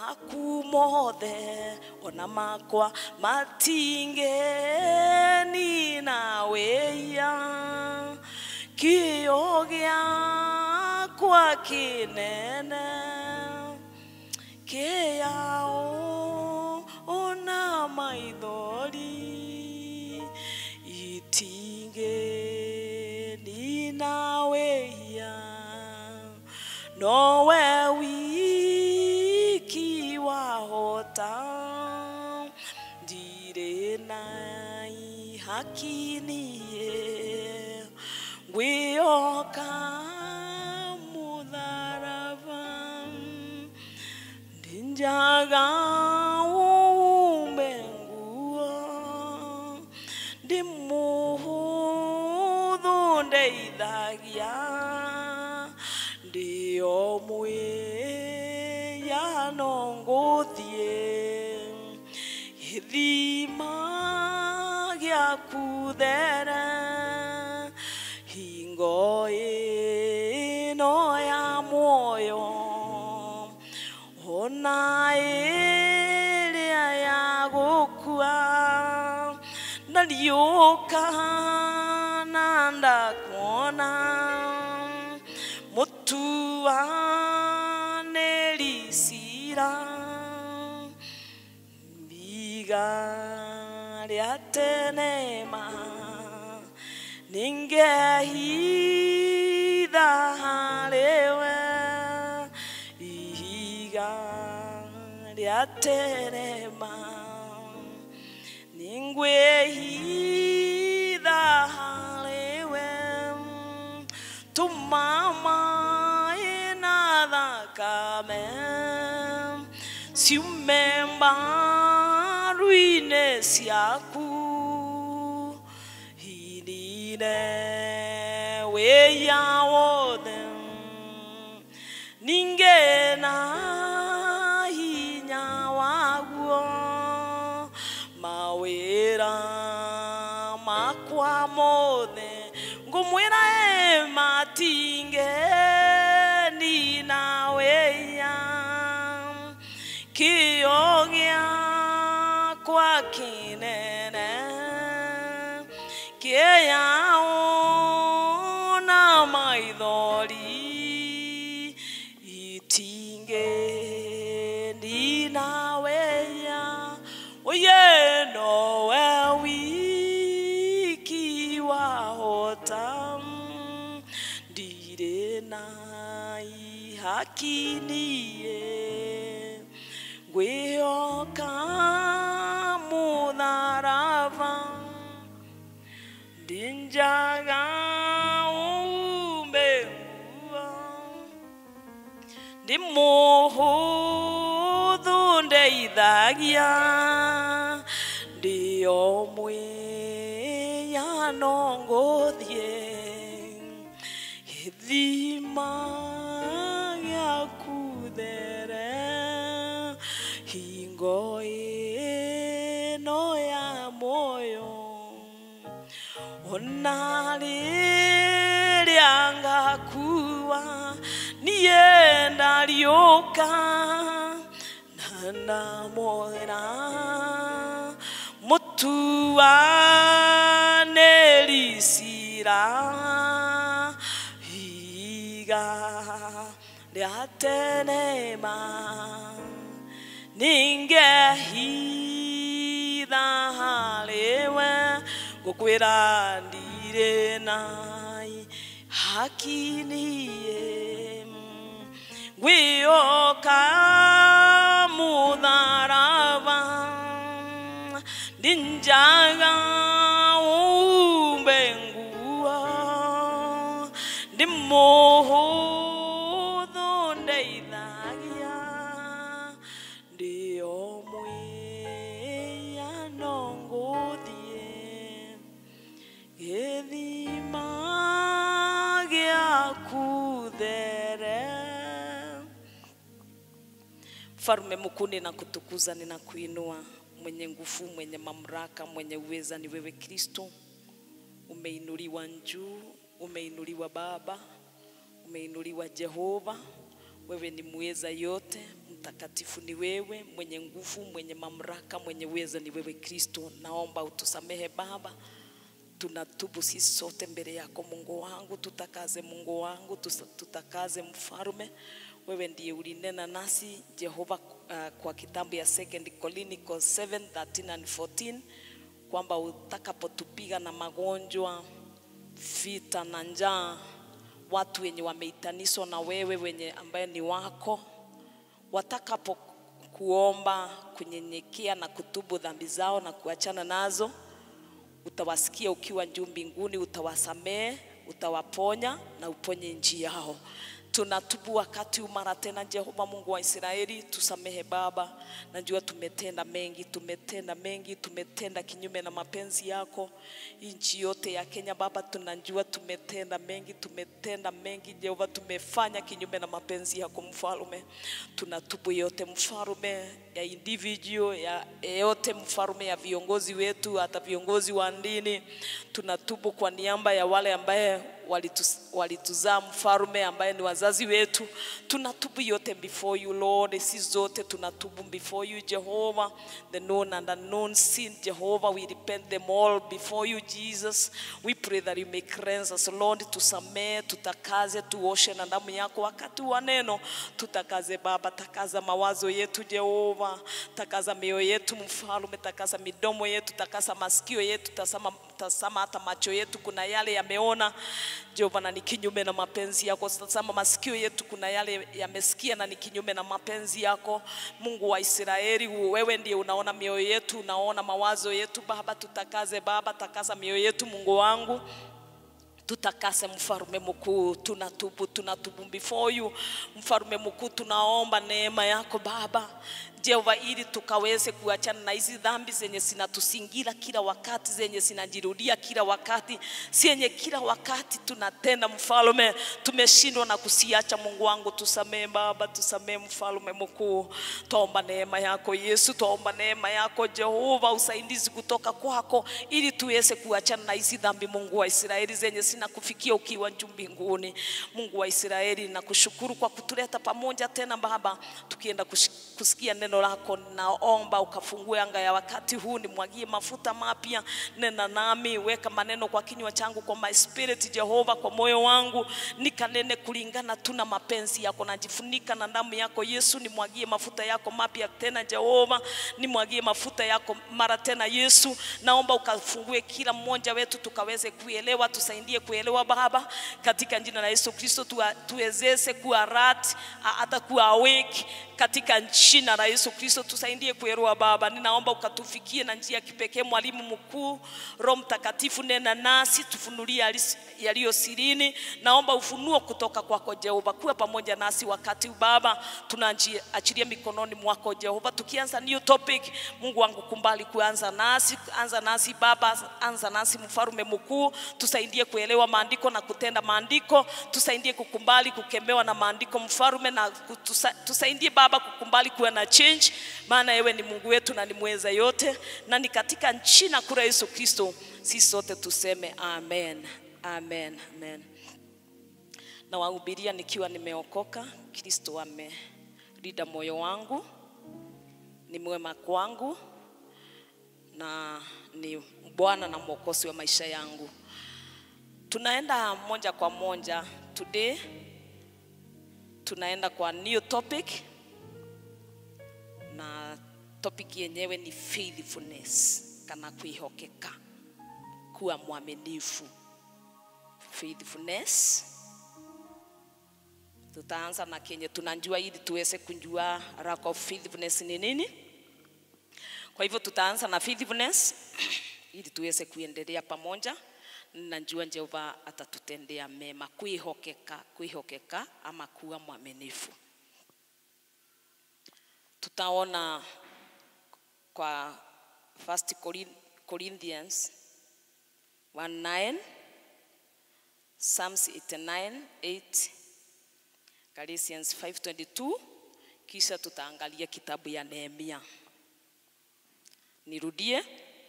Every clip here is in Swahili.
maku mothe ona makwa matinge ni na weya kio giakwa kinene kiao ona maithori itinge ni na weya nowe we. coração direnai we oka mudaravam dinjagan yoka nanda kuona motu wa nelisira biga ria tenema ningehitha hariwe ihiga ria tenema ngwehi da halewem to mama inada kamem ruine siaku hinine weya wodem ningena kinie gweoka mudarava ndinjaga umbeuva ndimuhudhu ndeithagia ndiomwi tuanelisira iga lyatenema ninge hitha hariwe ngukwira ndire nai hakinie wioka mutharava aga åmbe nguo ndä måhåthåndeithagia ndä o mwääa no ngåthiä gä thima gä akuthere barme må kunä na kå tåkuzanä na kwinwa mwenye nguvu, mwenye mamlaka, mwenye uweza ni wewe Kristo. Umeinuliwa juu, umeinuliwa Baba, umeinuliwa Jehova. Wewe ni muweza yote, mtakatifu ni wewe, mwenye nguvu, mwenye mamlaka, mwenye uweza ni wewe Kristo. Naomba utusamehe Baba, tunatubu sisi sote mbele yako Mungu wangu, tutakaze Mungu wangu, tutakaze mfarume wewe ndiye ulinena nasi Jehova uh, kwa kitabu ya Second Chronicles 7 and 14 kwamba utakapotupiga na magonjwa, vita na njaa, watu wenye wameitanishwa na wewe, wenye ambaye ni wako, watakapo kuomba, kunyenyekea na kutubu dhambi zao na kuachana nazo, utawasikia ukiwa juu mbinguni, utawasamehe, utawaponya na uponye nchi yao. Tunatubu wakati huu mara tena, Jehova Mungu wa Israeli, tusamehe Baba, najua tumetenda mengi, tumetenda mengi, tumetenda kinyume na mapenzi yako. Nchi yote ya Kenya Baba, tunajua tumetenda mengi, tumetenda mengi Jehova, tumefanya kinyume na mapenzi yako Mfalume. Tunatubu yote Mfalume, ya individual ya yote Mfalume, ya viongozi wetu, hata viongozi wa dini, tunatubu kwa niaba ya wale ambaye walituzaa walitu mfalme ambaye ni wazazi wetu. Tunatubu yote before you Lord, si zote tunatubu before you Jehovah, the known and unknown sin Jehovah, we repent them all before you Jesus. We pray that you may cleanse us Lord, tusamee, tutakaze, tuoshe na damu yako wakati wa neno. Tutakaze Baba, takaza mawazo yetu Jehova, takaza mioyo yetu mfalme, takaza midomo yetu, takaza masikio yetu, tasama kutazama, hata macho yetu kuna yale yameona, Jehova, na ni kinyume na mapenzi yako. Tazama, masikio yetu kuna yale yamesikia, na ni kinyume na mapenzi yako. Mungu wa Israeli, wewe ndiye unaona mioyo yetu, unaona mawazo yetu. Baba, tutakaze Baba, takaza mioyo yetu, Mungu wangu tutakase mfarume mkuu, tunatubu tunatubu before you mfarume mkuu, tunaomba neema yako Baba, Jehova ili tukaweze kuachana na hizi dhambi zenye zinatusingira kila wakati, zenye zinajirudia kila wakati, zenye kila wakati tunatenda. Mfalme, tumeshindwa na kusiacha. Mungu wangu, tusamee Baba, tusamee Mfalme mkuu. Twaomba neema yako Yesu, twaomba neema yako Jehova, usaidizi kutoka kwako ili tuweze kuachana na hizi dhambi, Mungu wa Israeli, zenye zinakufikia ukiwa juu mbinguni. Mungu wa Israeli, nakushukuru kwa kutuleta pamoja tena Baba, tukienda kusikia neno neno lako. Naomba ukafungue anga ya wakati huu, nimwagie mafuta mapya. Nena nami, weka maneno kwa kinywa changu, kwa my spirit Jehova, kwa moyo wangu, nikanene kulingana tu na mapenzi yako. Najifunika na damu yako Yesu, nimwagie mafuta yako mapya tena Jehova, nimwagie mafuta yako mara tena Yesu. Naomba ukafungue kila mmoja wetu, tukaweze kuelewa, tusaidie kuelewa Baba, katika jina la Yesu Kristo, tuwezeshe kuwa rat hata kuwa awake katika jina la Yesu Yesu Kristo, tusaidie kuerua Baba. Ninaomba ukatufikie na njia ya kipekee, mwalimu mkuu, Roho Mtakatifu, nena nasi, tufunulie yaliyo sirini. Naomba ufunuo kutoka kwako Jehova, kuwa pamoja nasi wakati Baba tunaachilia mikononi mwako Jehova, tukianza new topic. Mungu wangu, kumbali kuanza nasi, anza nasi Baba, anza nasi mfarume mkuu, tusaidie kuelewa maandiko na kutenda maandiko, tusaidie kukumbali kukemewa na maandiko mfarume, na tusaidie Baba kukumbali kuwa na change change, maana yeye ni Mungu wetu na ni mweza yote, na ni katika nchi na kura Yesu Kristo sisi sote tuseme amen, amen, amen. Na wahubiria nikiwa nimeokoka, Kristo amerida moyo wangu, ni mwema kwangu na ni Bwana na Mwokozi wa maisha yangu. Tunaenda moja kwa moja today, tunaenda kwa new topic na topic yenyewe ni faithfulness kana kuihokeka, kuwa mwaminifu. Faithfulness tutaanza na kenye tunajua ili tuweze kujua rako of faithfulness ni nini. Kwa hivyo tutaanza na faithfulness ili tuweze kuendelea pamoja. Najua Jehova atatutendea mema, kuihokeka, kuihokeka ama kuwa mwaminifu tutaona kwa First Corinthians 1:9, Psalms 89:8, Galatians 5:22, kisha tutaangalia kitabu ya Nehemia. Nirudie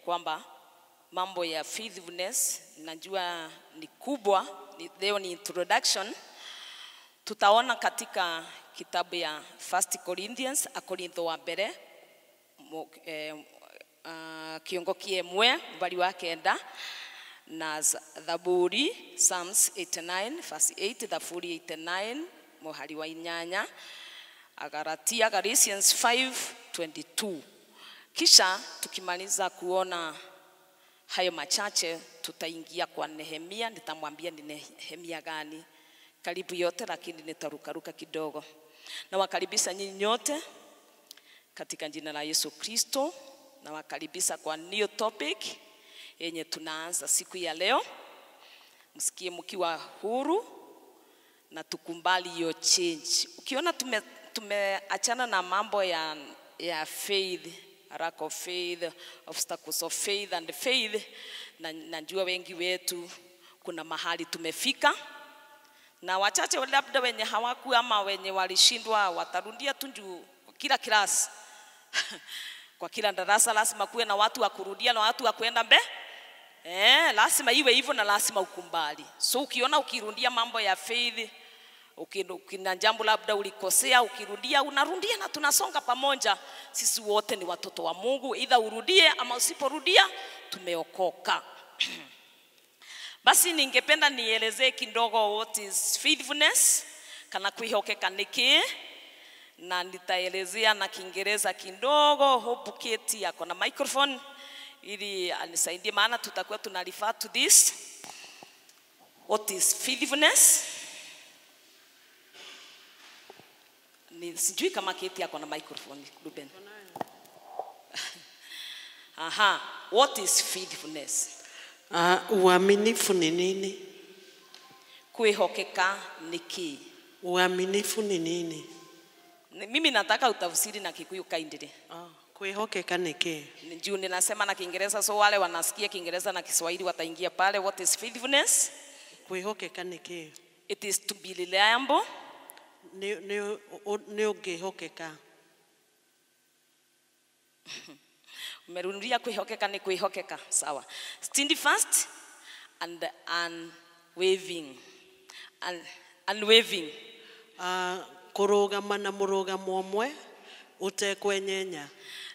kwamba mambo ya faithfulness najua ni kubwa, leo ni introduction. Tutaona katika kitabu ya First Corinthians akorintho wa mbere eh, uh, mwe kiemwe mbari wa kenda na Zaburi Psalms 89 verse 8 Thaburi 89 muhari wa inyanya Agaratia Galatians 5:22 kisha tukimaliza kuona hayo machache tutaingia kwa Nehemia. Nitamwambia ni Nehemia gani karibu yote, lakini nitarukaruka kidogo. Nawakaribisha nyinyi nyote katika jina la Yesu Kristo. Nawakaribisha kwa new topic yenye tunaanza siku ya leo. Msikie mkiwa huru na tukumbali hiyo change. Ukiona tume tumeachana na mambo ya ya faith lack of faith, obstacles of faith and faith, na najua wengi wetu kuna mahali tumefika na wachache labda wenye hawaku ama wenye walishindwa watarudia tu juu kila kilasi kwa kila darasa lazima kuwe na watu wa kurudia na watu wa kwenda mbe eh, lazima iwe hivyo na lazima ukumbali. So ukiona ukirudia mambo ya faith ukina jambo labda ulikosea, ukirudia unarudia, na tunasonga pamoja. Sisi wote ni watoto wa Mungu, idha urudie ama usiporudia, tumeokoka. Basi ningependa nielezee kidogo what is faithfulness kana kuihokeka niki na nitaelezea na Kiingereza kidogo. Hope Kate yako na microphone ili anisaidie, maana tutakuwa tuna refer to this what is faithfulness. Ni sijui kama Kate yako na microphone Ruben. Aha, what is faithfulness? Uh, uaminifu ni nini? Kuihokeka ni kii? Uaminifu ni nini? Mimi nataka utafsiri na Kikuyu kindly. Oh, ah, kuihokeka ni kii? Juu ninasema na Kiingereza, so wale wanasikia Kiingereza na Kiswahili wataingia pale. What is faithfulness? Kuihokeka ni kii? It is to be reliable. Ni, ni, ni ungihokeka umerudia kuihokeka ni kuihokeka sawa fast and unwaving and unwaving uh, kurugama na murugamo umwe utekwenyenya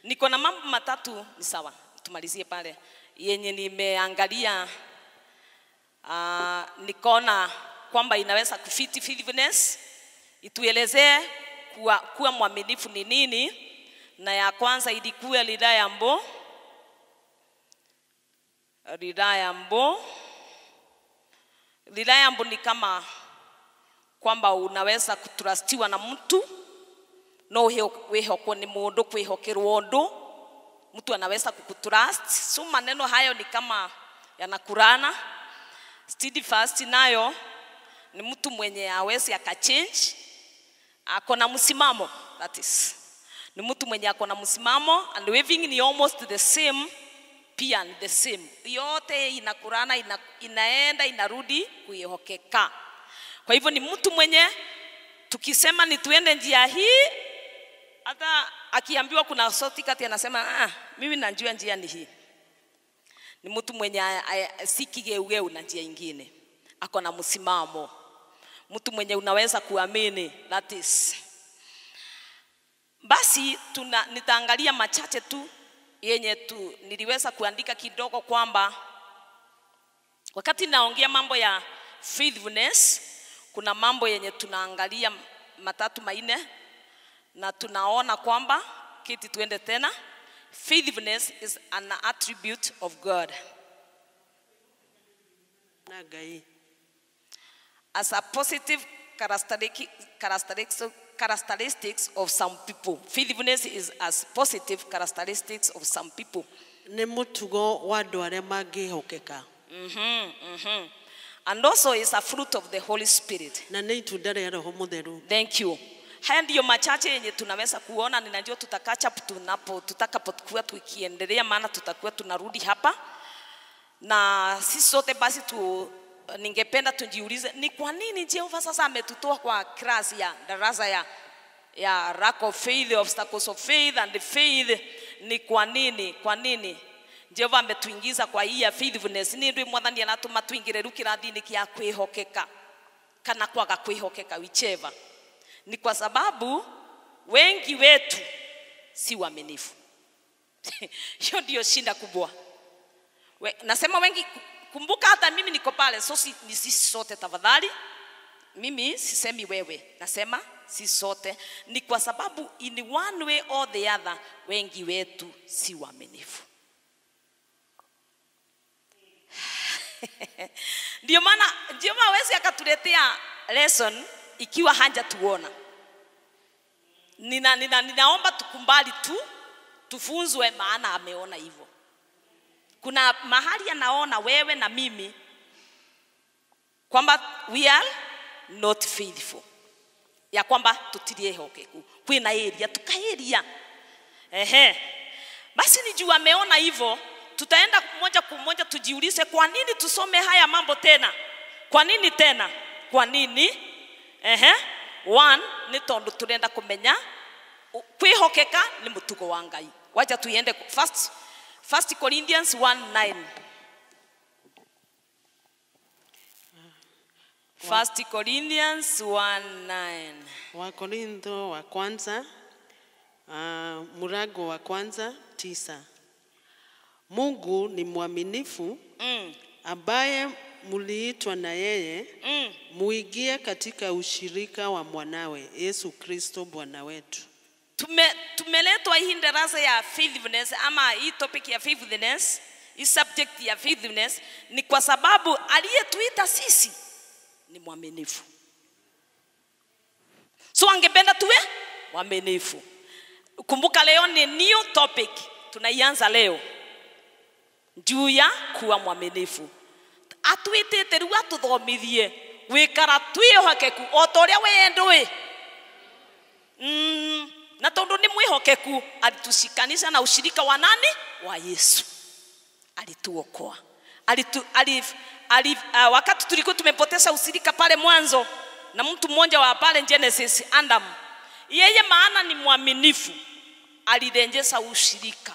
niko na mambo matatu ni sawa tumalizie pale yenye nimeangalia uh, ah, nikona kwamba inaweza kufiti feelfulness ituelezee kuwa, kuwa mwaminifu ni nini na ya kwanza ilikuwa ridhaa ya Mbo, ridhaa ya Mbo. Ridhaa ya Mbo ni kama kwamba unaweza kutrustiwa na mtu no wihokwo ni mundu kwihokerwo undu mtu anaweza kukutrust so maneno hayo ni kama yanakurana steadfast nayo ni mtu mwenye awezi akachange ako na msimamo that is ni mtu mwenye ako na msimamo and waving ni almost the same pia ni the same yote inakurana ina, inaenda inarudi kuihokeka kwa hivyo ni mtu mwenye tukisema ni tuende njia hii hata akiambiwa kuna kati anasema ah, mimi najua njia ni hii ni mtu mwenye si kigeugeu na njia ingine ako na msimamo mtu mwenye unaweza kuamini that is basi tuna, nitaangalia machache tu yenye tu niliweza kuandika kidogo kwamba wakati naongea mambo ya faithfulness, kuna mambo yenye tunaangalia matatu maine na tunaona kwamba kiti, tuende tena. Faithfulness is an attribute of God. As a positive characteristic, characteristic characteristics of some people. Faithfulness is as positive characteristics of some people. Mm-hmm, mm-hmm. And also it's a fruit of the Holy Spirit. Thank you. Haya ndiyo machache yenye tunaweza kuona, ninajua tutakacha tunapo tutakapokuwa tukiendelea, maana tutakuwa tunarudi hapa na sisi sote basi tu ningependa tujiulize ni kwa nini Jehova sasa ametutoa kwa class ya darasa ya ya lack of faith, obstacles of faith and faith. Ni kwa nini? Kwa nini Jehova ametuingiza kwa hii ya faithfulness? Ni ndio mwathani anatuma tuingire ruki rathini kia kwihokeka kana kwaga kwihokeka whichever. Ni kwa sababu wengi wetu si waaminifu. Hiyo ndio shinda kubwa. We, nasema wengi kumbuka hata mimi niko pale, so si, ni sisi sote tafadhali. Mimi sisemi wewe, nasema si sote, ni kwa sababu in one way or the other, wengi wetu si waaminifu. Ndio maana ndio maana hawezi akatuletea lesson ikiwa haja hajatuona. Nina, nina, ninaomba tukumbali tu tufunzwe, maana ameona hivyo kuna mahali anaona wewe na mimi kwamba we are not faithful ya kwamba tutirie hokeku kwina area tukairia ehe basi nijuu ameona hivyo tutaenda moja kwa moja tujiulize kwa nini tusome haya mambo tena kwa nini tena kwa nini ehe one ni tondu turenda kumenya kwihokeka ni mutugo wa ngai wacha tuiende first First Corinthians 1 9. First Corinthians 1 9. Corinto wa kwanza ah, murago wa kwanza tisa. Mungu ni mwaminifu abaye mm. ambaye muliitwa na yeye mm. katika ushirika wa mwanawe Yesu Kristo Bwana wetu tume, tumeletwa hii darasa ya faithfulness ama hii topic ya faithfulness, hii subject ya faithfulness ni kwa sababu aliyetuita sisi ni mwaminifu. So angependa tuwe waaminifu. Kumbuka leo ni new topic tunaianza leo juu ya kuwa mwaminifu. Atwitite rĩu atũthomithie gwĩkara twĩhokeku o ta ũrĩa we mm na tondu ni mwihokeku alitushikanisha na ushirika wa nani wa Yesu alituokoa alitu, alif, alif, uh, ah, wakati tulikuwa tumepoteza ushirika pale mwanzo na mtu mmoja wa pale Genesis Adam yeye maana ni mwaminifu alirejesha ushirika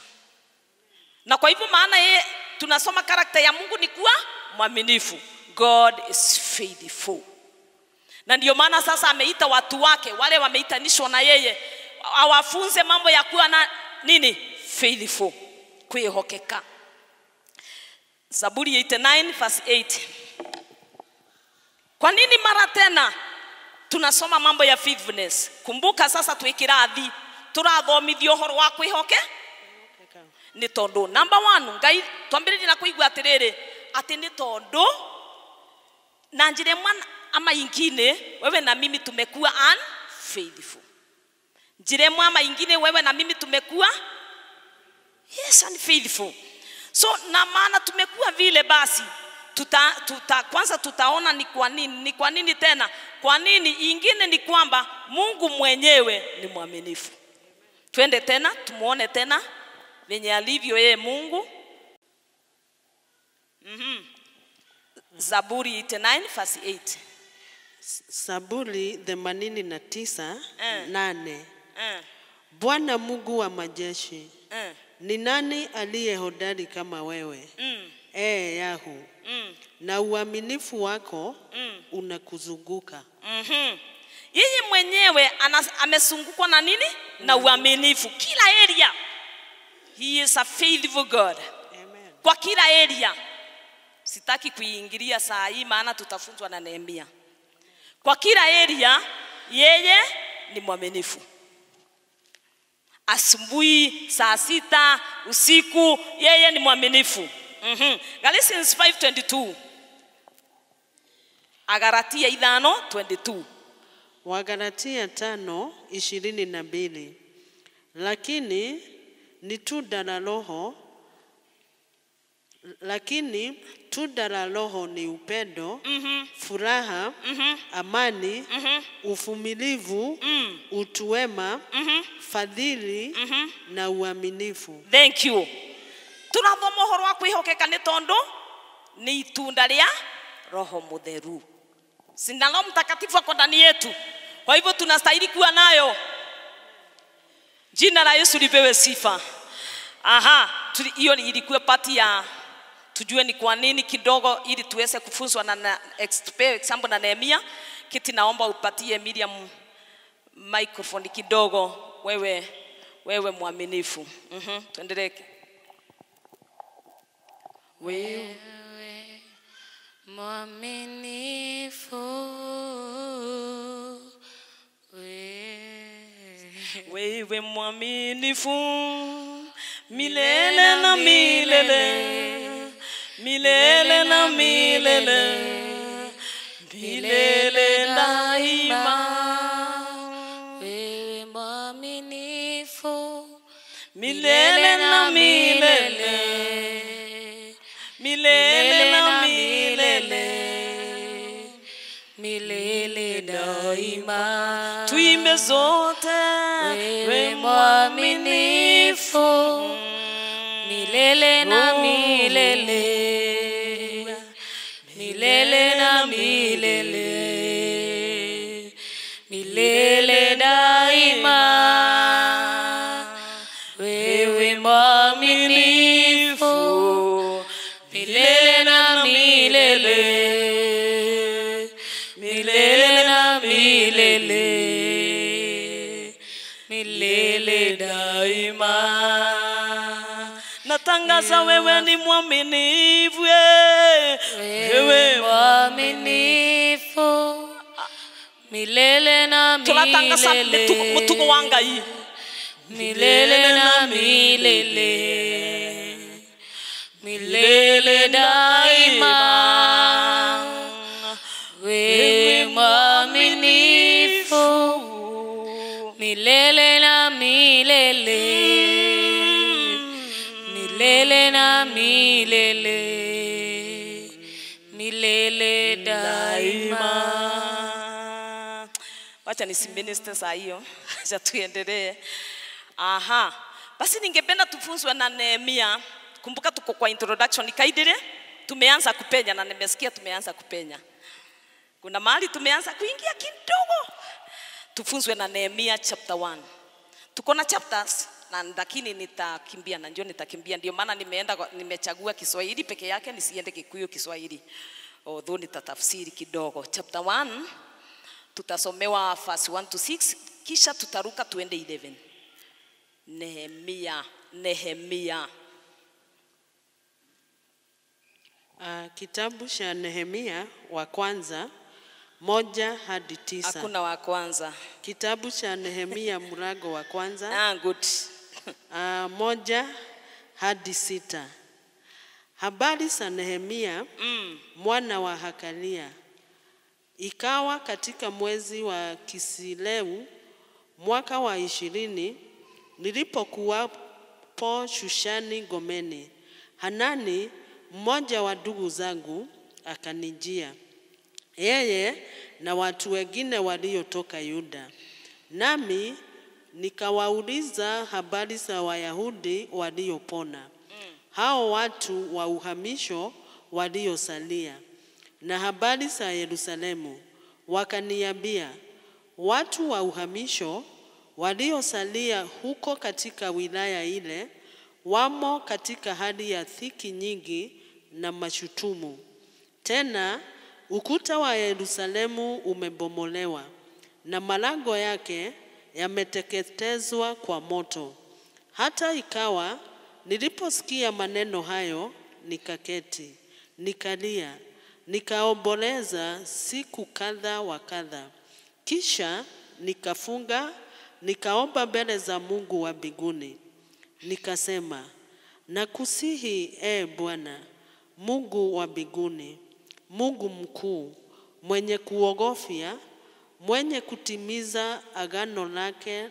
na kwa hivyo maana yeye tunasoma karakta ya Mungu ni kuwa mwaminifu God is faithful na ndio maana sasa ameita watu wake wale wameitanishwa na yeye awafunze mambo ya kuwa na nini faithful kwihokeka zaburi 89 verse 8 kwa nini mara tena tunasoma mambo ya faithfulness kumbuka sasa twikirathi turathomithia uhoro wa kwihoke ni tondu number 1 ngai twambiririe na kuigua atiriri ati ni tondu na njire mwana ama ingine wewe na mimi tumekuwa unfaithful jire mwama ingine wewe na mimi tumekuwa yes and faithful so na maana tumekuwa vile basi tuta, tuta, kwanza tutaona ni kwa nini ni kwa nini tena kwa nini ingine ni kwamba mungu mwenyewe ni mwaminifu twende tena tumuone tena venye alivyo yeye mungu mm-hmm. zaburi 89 verse 8 zaburi 89 eh. 8 Eh. Bwana Mungu wa majeshi eh. ni nani aliye hodari kama wewe Ee Yahu mm. na uaminifu wako mm. unakuzunguka mm Yeye mwenyewe amezungukwa na nini? Na uaminifu kila area. He is a faithful God. Amen. Kwa kila area. Sitaki kuingilia saa hii, maana tutafunzwa na Nehemia. Kwa kila area yeye ni mwaminifu asubuhi, saa sita, usiku. Yeye ni mwaminifu. Mm -hmm. Galatians 5:22 agaratia ithano 22 Wagalatia tano ishirini na mbili. Lakini ni tunda la Roho lakini tunda la Roho ni upendo, mm -hmm. furaha, mm -hmm. amani, mm -hmm. ufumilivu mm. utu mm -hmm. fadhili, mm -hmm. na uaminifu. Thank you. Turathoma uhoro wa kwihokeka ni tondu ni itunda ria Roho Mutheru. Sina Mtakatifu ako ndani yetu, kwa hivyo tunastahili kuwa nayo. Jina la Yesu lipewe sifa. Aha, hiyo ilikuwa pati ya tujue ni kwa nini kidogo, ili tuweze kufunzwa na, na example na Nehemia. Kiti, naomba upatie Miriam microphone kidogo, wewe wewe mwaminifu. mhm mm Tuendelee. Wewe mwaminifu, wewe mwaminifu milele na milele milele na milele milele daima wewe mwaminifu milele na milele milele na milele milele daima tuimbe zote wewe mwaminifu milele oh. na milele, milele na milele, milele daima. Wewe mwaminifu milele na milele, milele na milele, milele daima. tangaza wewe ni mwaminifu, eh. wewe mwaminifu milele na milele. Tunatangaza mtugo wanga hii milele na milele, milele daima, wewe mwaminifu milele na milele. milele milele daima. Wacha nisiministe saa hiyo, acha tuendelee. Aha, basi ningependa tufunzwe na Nehemia. Kumbuka tuko kwa introduction kaidire, tumeanza kupenya na nimesikia tumeanza kupenya. Kuna mahali tumeanza kuingia kidogo. Tufunzwe na Nehemia chapter 1. Tuko na chapters na lakini nitakimbia na njoo nitakimbia. Ndio maana nimeenda nimechagua Kiswahili peke yake, nisiende Kikuyu Kiswahili, although nitatafsiri kidogo. Chapter 1 tutasomewa verse 1 to 6 kisha tutaruka tuende 11. Nehemia, Nehemia. Uh, kitabu cha Nehemia wa kwanza moja hadi tisa. Hakuna wa kwanza. Kitabu cha Nehemia mrago wa kwanza. ah, good uh, moja hadi sita. Habari za Nehemia mm. mwana wa Hakalia. Ikawa katika mwezi wa Kisileu mwaka wa ishirini nilipokuwapo Shushani Gomeni, Hanani mmoja wa ndugu zangu akanijia, yeye na watu wengine waliotoka Yuda, nami Nikawauliza habari za Wayahudi waliopona mm. hao watu wa uhamisho waliosalia na habari za Yerusalemu. Wakaniambia, watu wa uhamisho waliosalia huko katika wilaya ile wamo katika hali ya dhiki nyingi na mashutumu. Tena ukuta wa Yerusalemu umebomolewa na malango yake yameteketezwa kwa moto. Hata ikawa niliposikia maneno hayo, nikaketi, nikalia, nikaomboleza siku kadha wa kadha. Kisha nikafunga, nikaomba mbele za Mungu wa mbinguni, nikasema, nakusihi ee Bwana Mungu wa mbinguni, Mungu mkuu mwenye kuogofya mwenye kutimiza agano lake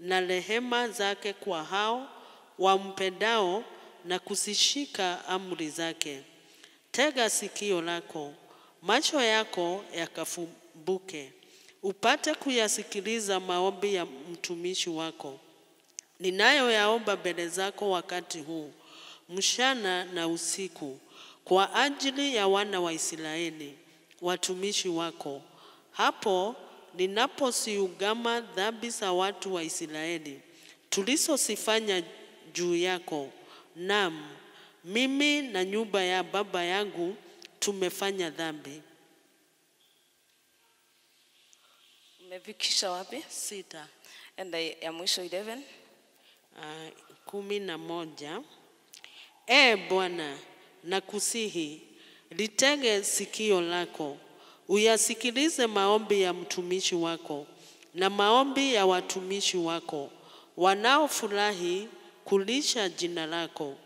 na rehema zake kwa hao wampendao na kusishika amri zake. Tega sikio lako, macho yako yakafumbuke, upate kuyasikiliza maombi ya mtumishi wako ninayoyaomba mbele zako wakati huu mchana na usiku, kwa ajili ya wana wa Israeli watumishi wako hapo ninaposiugama dhambi za watu wa Israeli tulizozifanya juu yako. Naam, mimi na nyumba ya baba yangu tumefanya dhambi. Umefikisha wapi? Sita. And ya mwisho 11. Uh, ah, kumi na moja. E Bwana, nakusihi litege sikio lako Uyasikilize maombi ya mtumishi wako na maombi ya watumishi wako wanaofurahi kulisha jina lako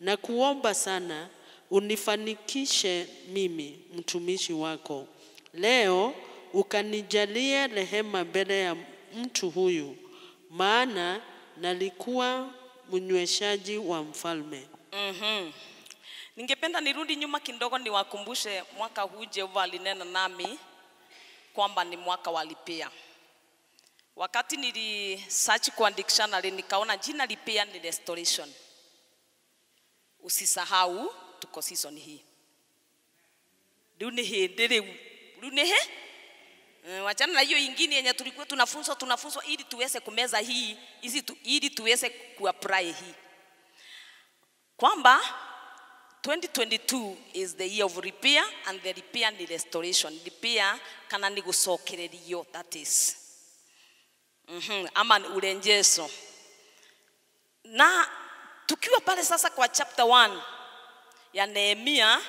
na kuomba sana. Unifanikishe mimi mtumishi wako leo, ukanijalie rehema mbele ya mtu huyu, maana nalikuwa mnyweshaji wa mfalme. mm -hmm. Ningependa nirudi nyuma kidogo niwakumbushe, mwaka huu Jehova alinena nami kwamba ni mwaka wa Wakati nili search kwa dictionary nikaona jina Lipia ni restoration. Usisahau tuko season hii. Riu nä hä ndä rä wachana na hiyo ingine yenye tulikuwa tunafunzwa tunafunzwa ili tuweze kumeza hii ili tuweze kuapply hii kwamba 2022 is the year of repair and the repair ni restoration repair kana ni gucokererio that is mm -hmm. ama urenjeso na tukiwa pale sasa kwa chapter 1 ya Nehemia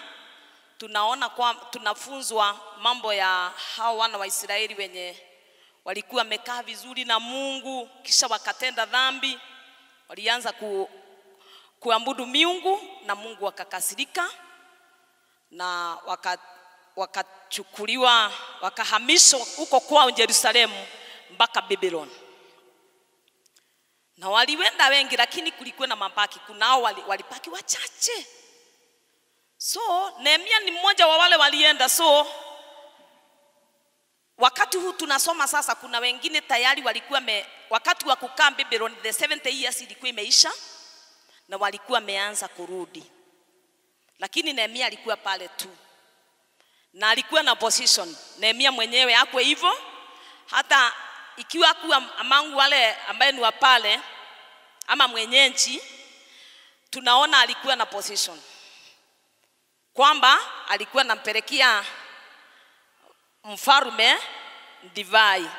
tunaona kwa, tunafunzwa mambo ya hao wana wa Israeli wenye walikuwa wamekaa vizuri na Mungu kisha wakatenda dhambi, walianza ku, kuabudu miungu na Mungu akakasirika na wakachukuliwa waka wakahamishwa huko kwao Yerusalemu mpaka Babylon na waliwenda wengi, lakini kulikuwa na mabaki, kunao walipaki wachache. So Nehemia ni mmoja wa wale walienda. So wakati huu tunasoma sasa, kuna wengine tayari walikuwa me, wakati wa kukaa Babylon, the 70 years ilikuwa imeisha na walikuwa wameanza kurudi, lakini Nehemia alikuwa pale tu na alikuwa na position. Nehemia mwenyewe hakuwa hivyo, hata ikiwa kuwa amangu wale ambaye ni wa pale ama mwenyeji, tunaona alikuwa na position kwamba alikuwa nampelekea mfarume divai.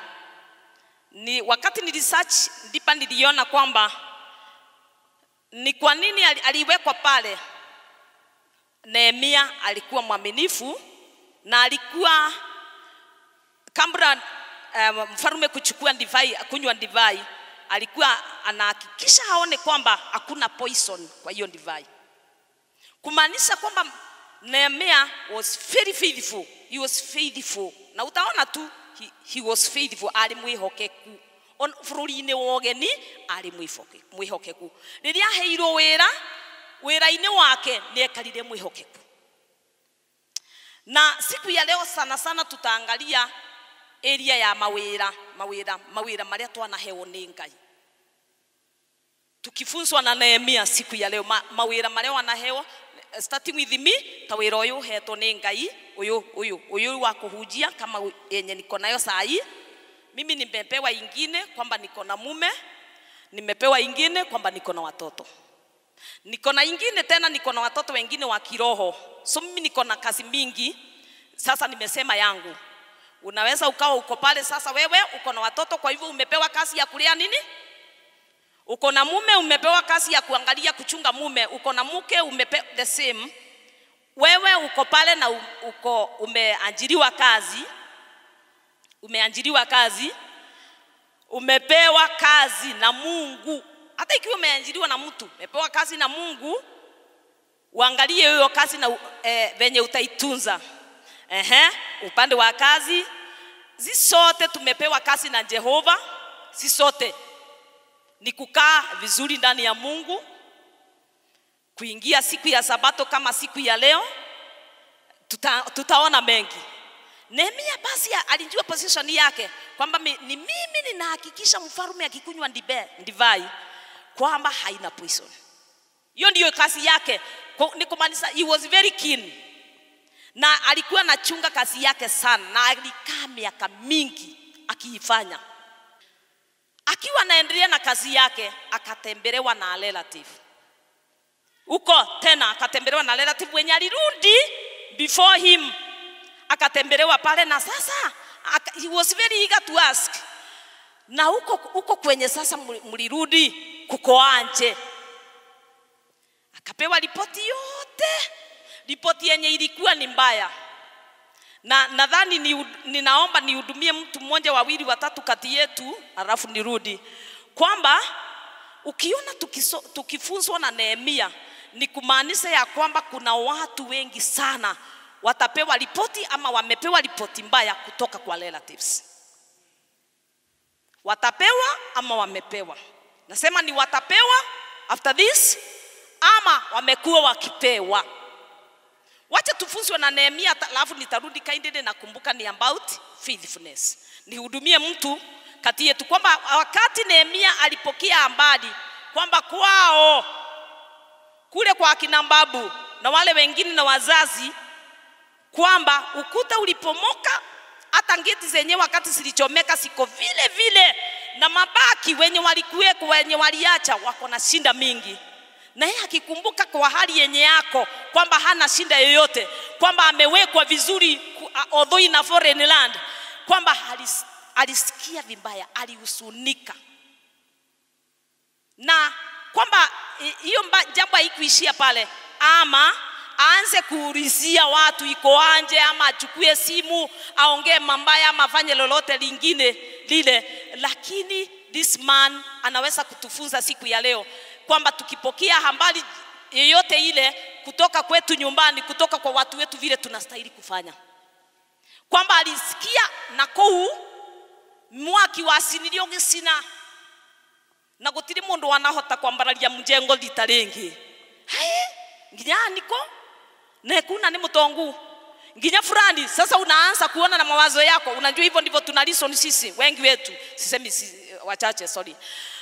Ni wakati ni research ndipo niliona kwamba ni kwa nini aliwekwa pale. Nehemia alikuwa mwaminifu na alikuwa kabla um, eh, mfarume kuchukua divai, kunywa divai alikuwa anahakikisha aone kwamba hakuna poison kwa hiyo divai, kumaanisha kwamba Nehemia was very faithful, he was faithful, na utaona tu he, he was faithful, alimwihokeku bururi-inĩ wa ũgeni arĩ mwĩhokeku rĩrĩa aheirwo wĩra wĩra-inĩ wake nĩ ekarire mwĩhokeku na siku ya leo sana sana tutaangalia eria ya mawĩra mawĩra mawĩra marĩa twanahewo ni ngai tukifunzwa na Nehemia siku ya leo ma, maria wana wanahewa starting with me ta wĩra ũyũ hetwo nĩ ngai uyu uyu uyu wa kũhunjia kama yenye niko nayo sai mimi nimepewa ingine kwamba niko na mume, nimepewa ingine kwamba niko na watoto, niko na ingine tena, niko na watoto wengine wa kiroho. So mimi niko na kazi mingi. Sasa nimesema yangu, unaweza ukawa uko pale sasa, wewe uko na watoto, kwa hivyo umepewa kazi ya kulea nini uko na mume umepewa kazi ya kuangalia kuchunga mume, uko na mke umepe the same. Wewe uko pale na uko umeajiriwa kazi umeanjiriwa kazi, umepewa kazi na Mungu. Hata ikiwa umeanjiriwa na mtu, umepewa kazi na Mungu, uangalie hiyo kazi na e, venye utaitunza. Ehe, upande wa kazi, zisote tumepewa kazi na Jehova, sisi sote ni kukaa vizuri ndani ya Mungu, kuingia siku ya Sabato kama siku ya leo, tuta, tutaona mengi. Nehemia basi alijua position yake kwamba ni mimi ninahakikisha mfarume akikunywa divai kwamba haina poison. Hiyo ndiyo kazi yake, ni kumaanisha he was very keen, na alikuwa anachunga kazi yake sana, na alikaa miaka mingi akiifanya. Akiwa anaendelea na kazi yake, akatembelewa na relative huko tena, akatembelewa na relative wenye alirudi before him akatembelewa pale, na sasa aka, he was very eager to ask. Na huko huko kwenye sasa mlirudi kukoanje? Akapewa ripoti yote, ripoti yenye ilikuwa ni mbaya na nadhani ni, ninaomba nihudumie mtu mmoja wawili watatu kati yetu, alafu nirudi kwamba ukiona tukiso, tukifunzwa na Nehemia ni kumaanisha ya kwamba kuna watu wengi sana watapewa ripoti ama wamepewa ripoti mbaya kutoka kwa relatives. Watapewa ama wamepewa, nasema ni watapewa after this, ama wamekuwa wakipewa. Wacha tufunzwe na Nehemia, alafu nitarudi Kaindede. Nakumbuka ni about faithfulness, nihudumie mtu kati yetu, kwamba wakati Nehemia alipokea ambadi kwamba kwao kule kwa akina Mbabu na wale wengine na wazazi kwamba ukuta ulipomoka, hata ngeti zenye wakati zilichomeka siko vile vile, na mabaki wenye walikuweko, wenye waliacha wako na shinda mingi na yeye akikumbuka kwa hali yenye yako kwamba hana shida yoyote, kwamba amewekwa vizuri although in a foreign land, kwamba halis, alisikia vibaya, alihusunika na kwamba hiyo jambo haikuishia pale, ama aanze kuulizia watu iko anje, ama achukue simu aongee mambaya ama afanye lolote lingine lile, lakini this man anaweza kutufunza siku ya leo kwamba tukipokea habari yeyote ile kutoka kwetu nyumbani, kutoka kwa watu wetu, vile tunastahili kufanya, kwamba alisikia na kou mwaki wa wasinirio gisina na gutiri mundu wanahota kwambararia mjengo rita ringi nginya niko nekuna ni mtongu nginya fulani sasa unaanza kuona na mawazo yako unajua hivyo ndivyo tuna reason sisi wengi wetu sisemi si, wachache sorry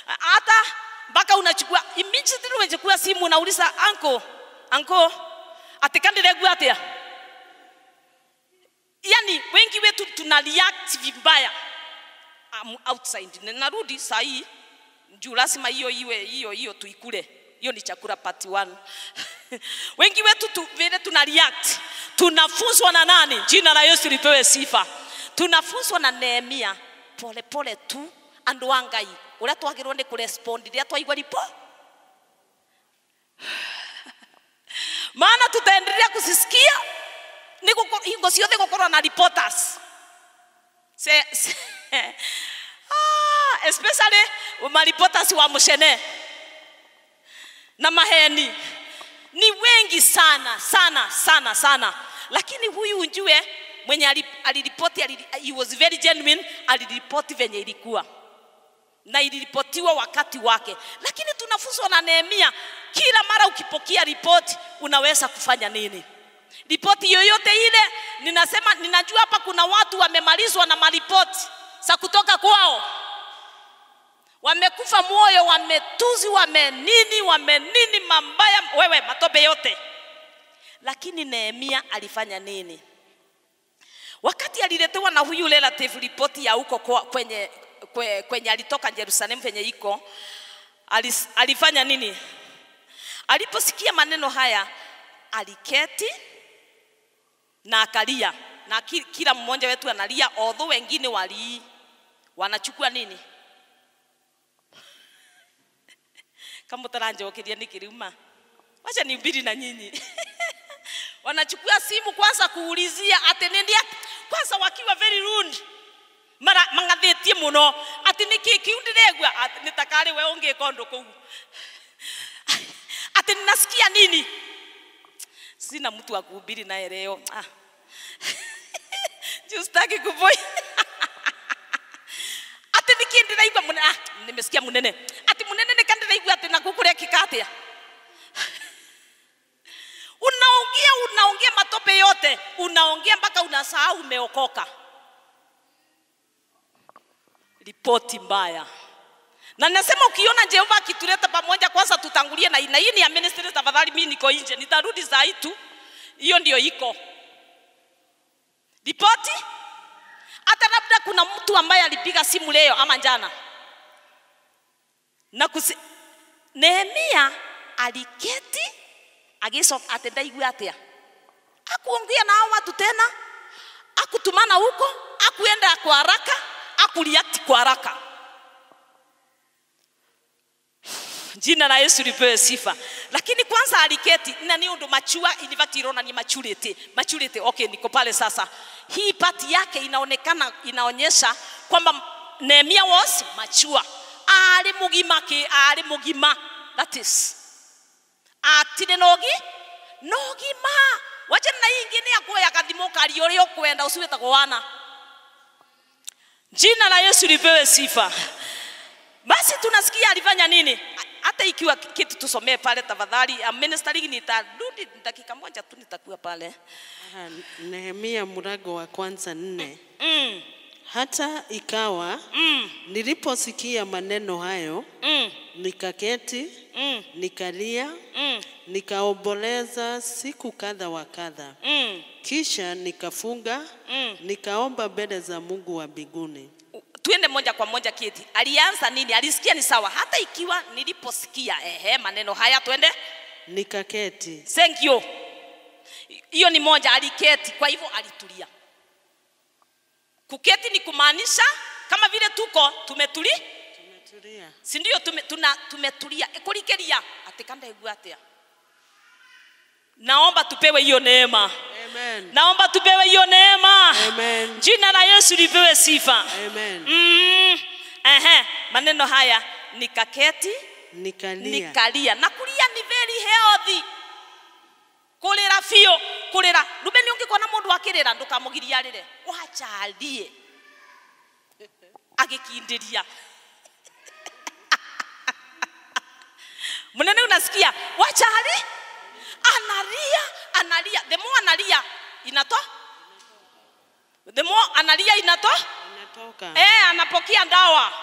hata mpaka unachukua immediately unachukua simu unauliza anko anko atikandiregua atia yani wengi wetu tuna react vibaya outside narudi saa hii juu lazima hiyo iwe hiyo hiyo tuikule hiyo ni chakula part 1 wengi wetu tu, vile tuna react tunafunzwa na nani jina la Yesu lipewe sifa tunafunzwa na Nehemia pole pole tu andu wa ngai uria twagirwo ni kurespond riria twaigwa ripo maana tutaendelea kusisikia ni hingo ciothe gukorwo na reporters se, se, ah, especially ma reporters wa mucene na maheni ni wengi sana sana sana sana, lakini huyu ujue mwenye aliripoti, he was very genuine, aliripoti venye ilikuwa na iliripotiwa wakati wake. Lakini tunafunzwa na Nehemia, kila mara ukipokea ripoti unaweza kufanya nini? Ripoti yoyote ile, ninasema ninajua hapa kuna watu wamemalizwa na maripoti za kutoka kwao wamekufa moyo, wametuzi, wamenini, wamenini mambaya, wewe matope yote. Lakini Nehemia alifanya nini? Wakati aliletewa na huyu relative ripoti ya huko kwenye, kwenye, kwenye alitoka Yerusalemu penye iko alis, alifanya nini? Aliposikia maneno haya aliketi na akalia, na kila mmoja wetu analia, odho wengine wali wanachukua nini kamutara njokirie nikiriuma wacha ni mbili na nyinyi wanachukua simu kwanza kuulizia ati nindia kwanza wakiwa very rude mara mangathitie muno ati niki kiundiregwa ati nitakari we onge kondo kuu ati nasikia nini sina mtu wa kuhubiri na leo ah. justaki kuboi ati nikiendelea hivyo ah, nimesikia munene ati munene ukaigua ati naku kå rekika atä unaongea unaongea matope yote unaongea mpaka unasahau umeokoka ripoti mbaya na nasema ukiona Jehova akituleta pamoja, kwanza tutangulie na ina hii ni ya ministry. Tafadhali mimi niko nje, nitarudi saa hii tu. Hiyo ndio iko ripoti. Hata labda kuna mtu ambaye alipiga simu leo ama jana na kusi, Nehemia aliketi agicoka atendai gwe atia akuongea na hao watu tena, akutumana huko, akuenda kwa haraka, akureact kwa haraka. Jina la Yesu lipewe sifa. Lakini kwanza aliketi, na ni ndo machua, ilivati fact ni machulete. Machulete, okay, niko pale sasa. Hii pati yake inaonekana inaonyesha kwamba Nehemia was machua ali mugima ki ali mugima that is atire nogi nogima wacha na ingine ya kuoya kathimo kari uri ukwenda usiweta kuwana jina la Yesu lipewe sifa basi tunasikia alifanya nini hata ikiwa kitu tusomee pale tafadhali. Ministering nitarudi dakika moja tu, nitakuwa pale. Nehemia mrago wa kwanza nne. Mm. mm. Hata ikawa mm. niliposikia maneno hayo mm. nikaketi mm. nikalia mm. nikaomboleza siku kadha wa kadha mm. kisha nikafunga mm. nikaomba mbele za Mungu wa mbinguni. Twende moja kwa moja kieti, alianza nini? Alisikia ni sawa, hata ikiwa niliposikia ehe, maneno haya, twende nikaketi. Thank you. Hiyo ni moja, aliketi, kwa hivyo alitulia. Kuketi ni kumaanisha kama vile tuko tumetuli tumetulia, si ndio? Tume, tuna tumetulia ekurikeria ati kandaigua atia. Naomba tupewe hiyo neema. Amen. Naomba tupewe hiyo neema. Amen. Jina la Yesu lipewe sifa. Amen. Mm. Ehe, maneno haya nikaketi nikalia, nikalia. na kulia ni very healthy kurira biå kurira ndume nä å ngä kona må ndå rä ra ndå kamå giriarä re wacarie agä kindä ria må nene unasikia wachari analia analia the more analia inato the more analia inato inatoka eh anapokea ndawa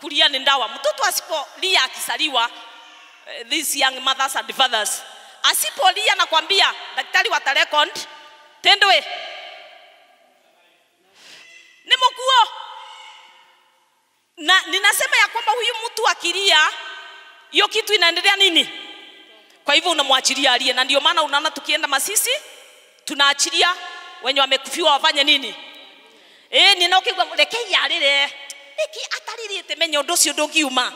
kulia ni ndawa mtoto tå akisaliwa uh, eh, these young mothers and fathers Asipolia kwambia daktari tarekond tendwe ni mkuo. Na ninasema ya kwamba huyu mtu akilia, hiyo kitu inaendelea nini? Kwa hivyo unamwachilia alie, na ndio maana unaona tukienda Masisi tunaachilia wenye wamekufiwa wafanye nini? Eh, ninaokigwa rekei yarire riki ataririte menye undu ucio ndungiuma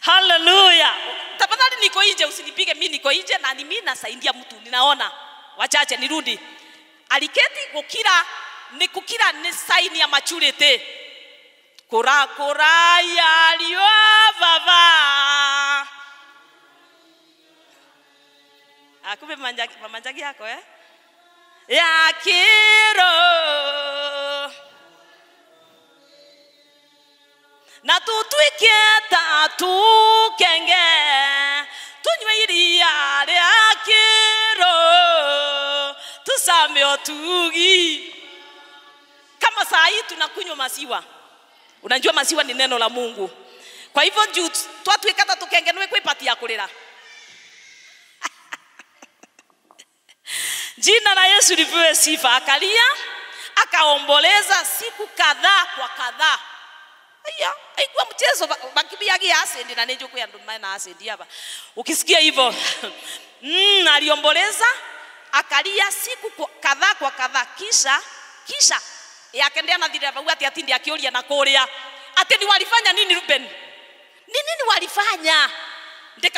haleluya tafadhali niko nje usinipige mi niko nje na ni mi nasaidia mtu ninaona wachache nirudi aliketi gukira ni kukira ni saini ya maturity kurakura yariwa baba akumbe ah, mamanjagi yako eh ya kiro na tutwike ta tukenge tunywe iria ria kĩro tusame otugi kama saa hii tunakunywa maziwa unajua maziwa ni neno la mungu kwa hivyo juu ta tukenge nä ya kurira jina la yesu lipewe sifa akalia akaomboleza siku kadhaa kwa kadhaa ya haikuwa mchezo bakibia gi asindi na nijuku ya ndo maana asindi hapa ukisikia hivyo mm, aliomboleza akalia siku kadhaa kwa kadhaa kisha kisha yakendea eh, na thireva ati ati ndi akiuria na kuria ati ni walifanya nini Ruben ni nini walifanya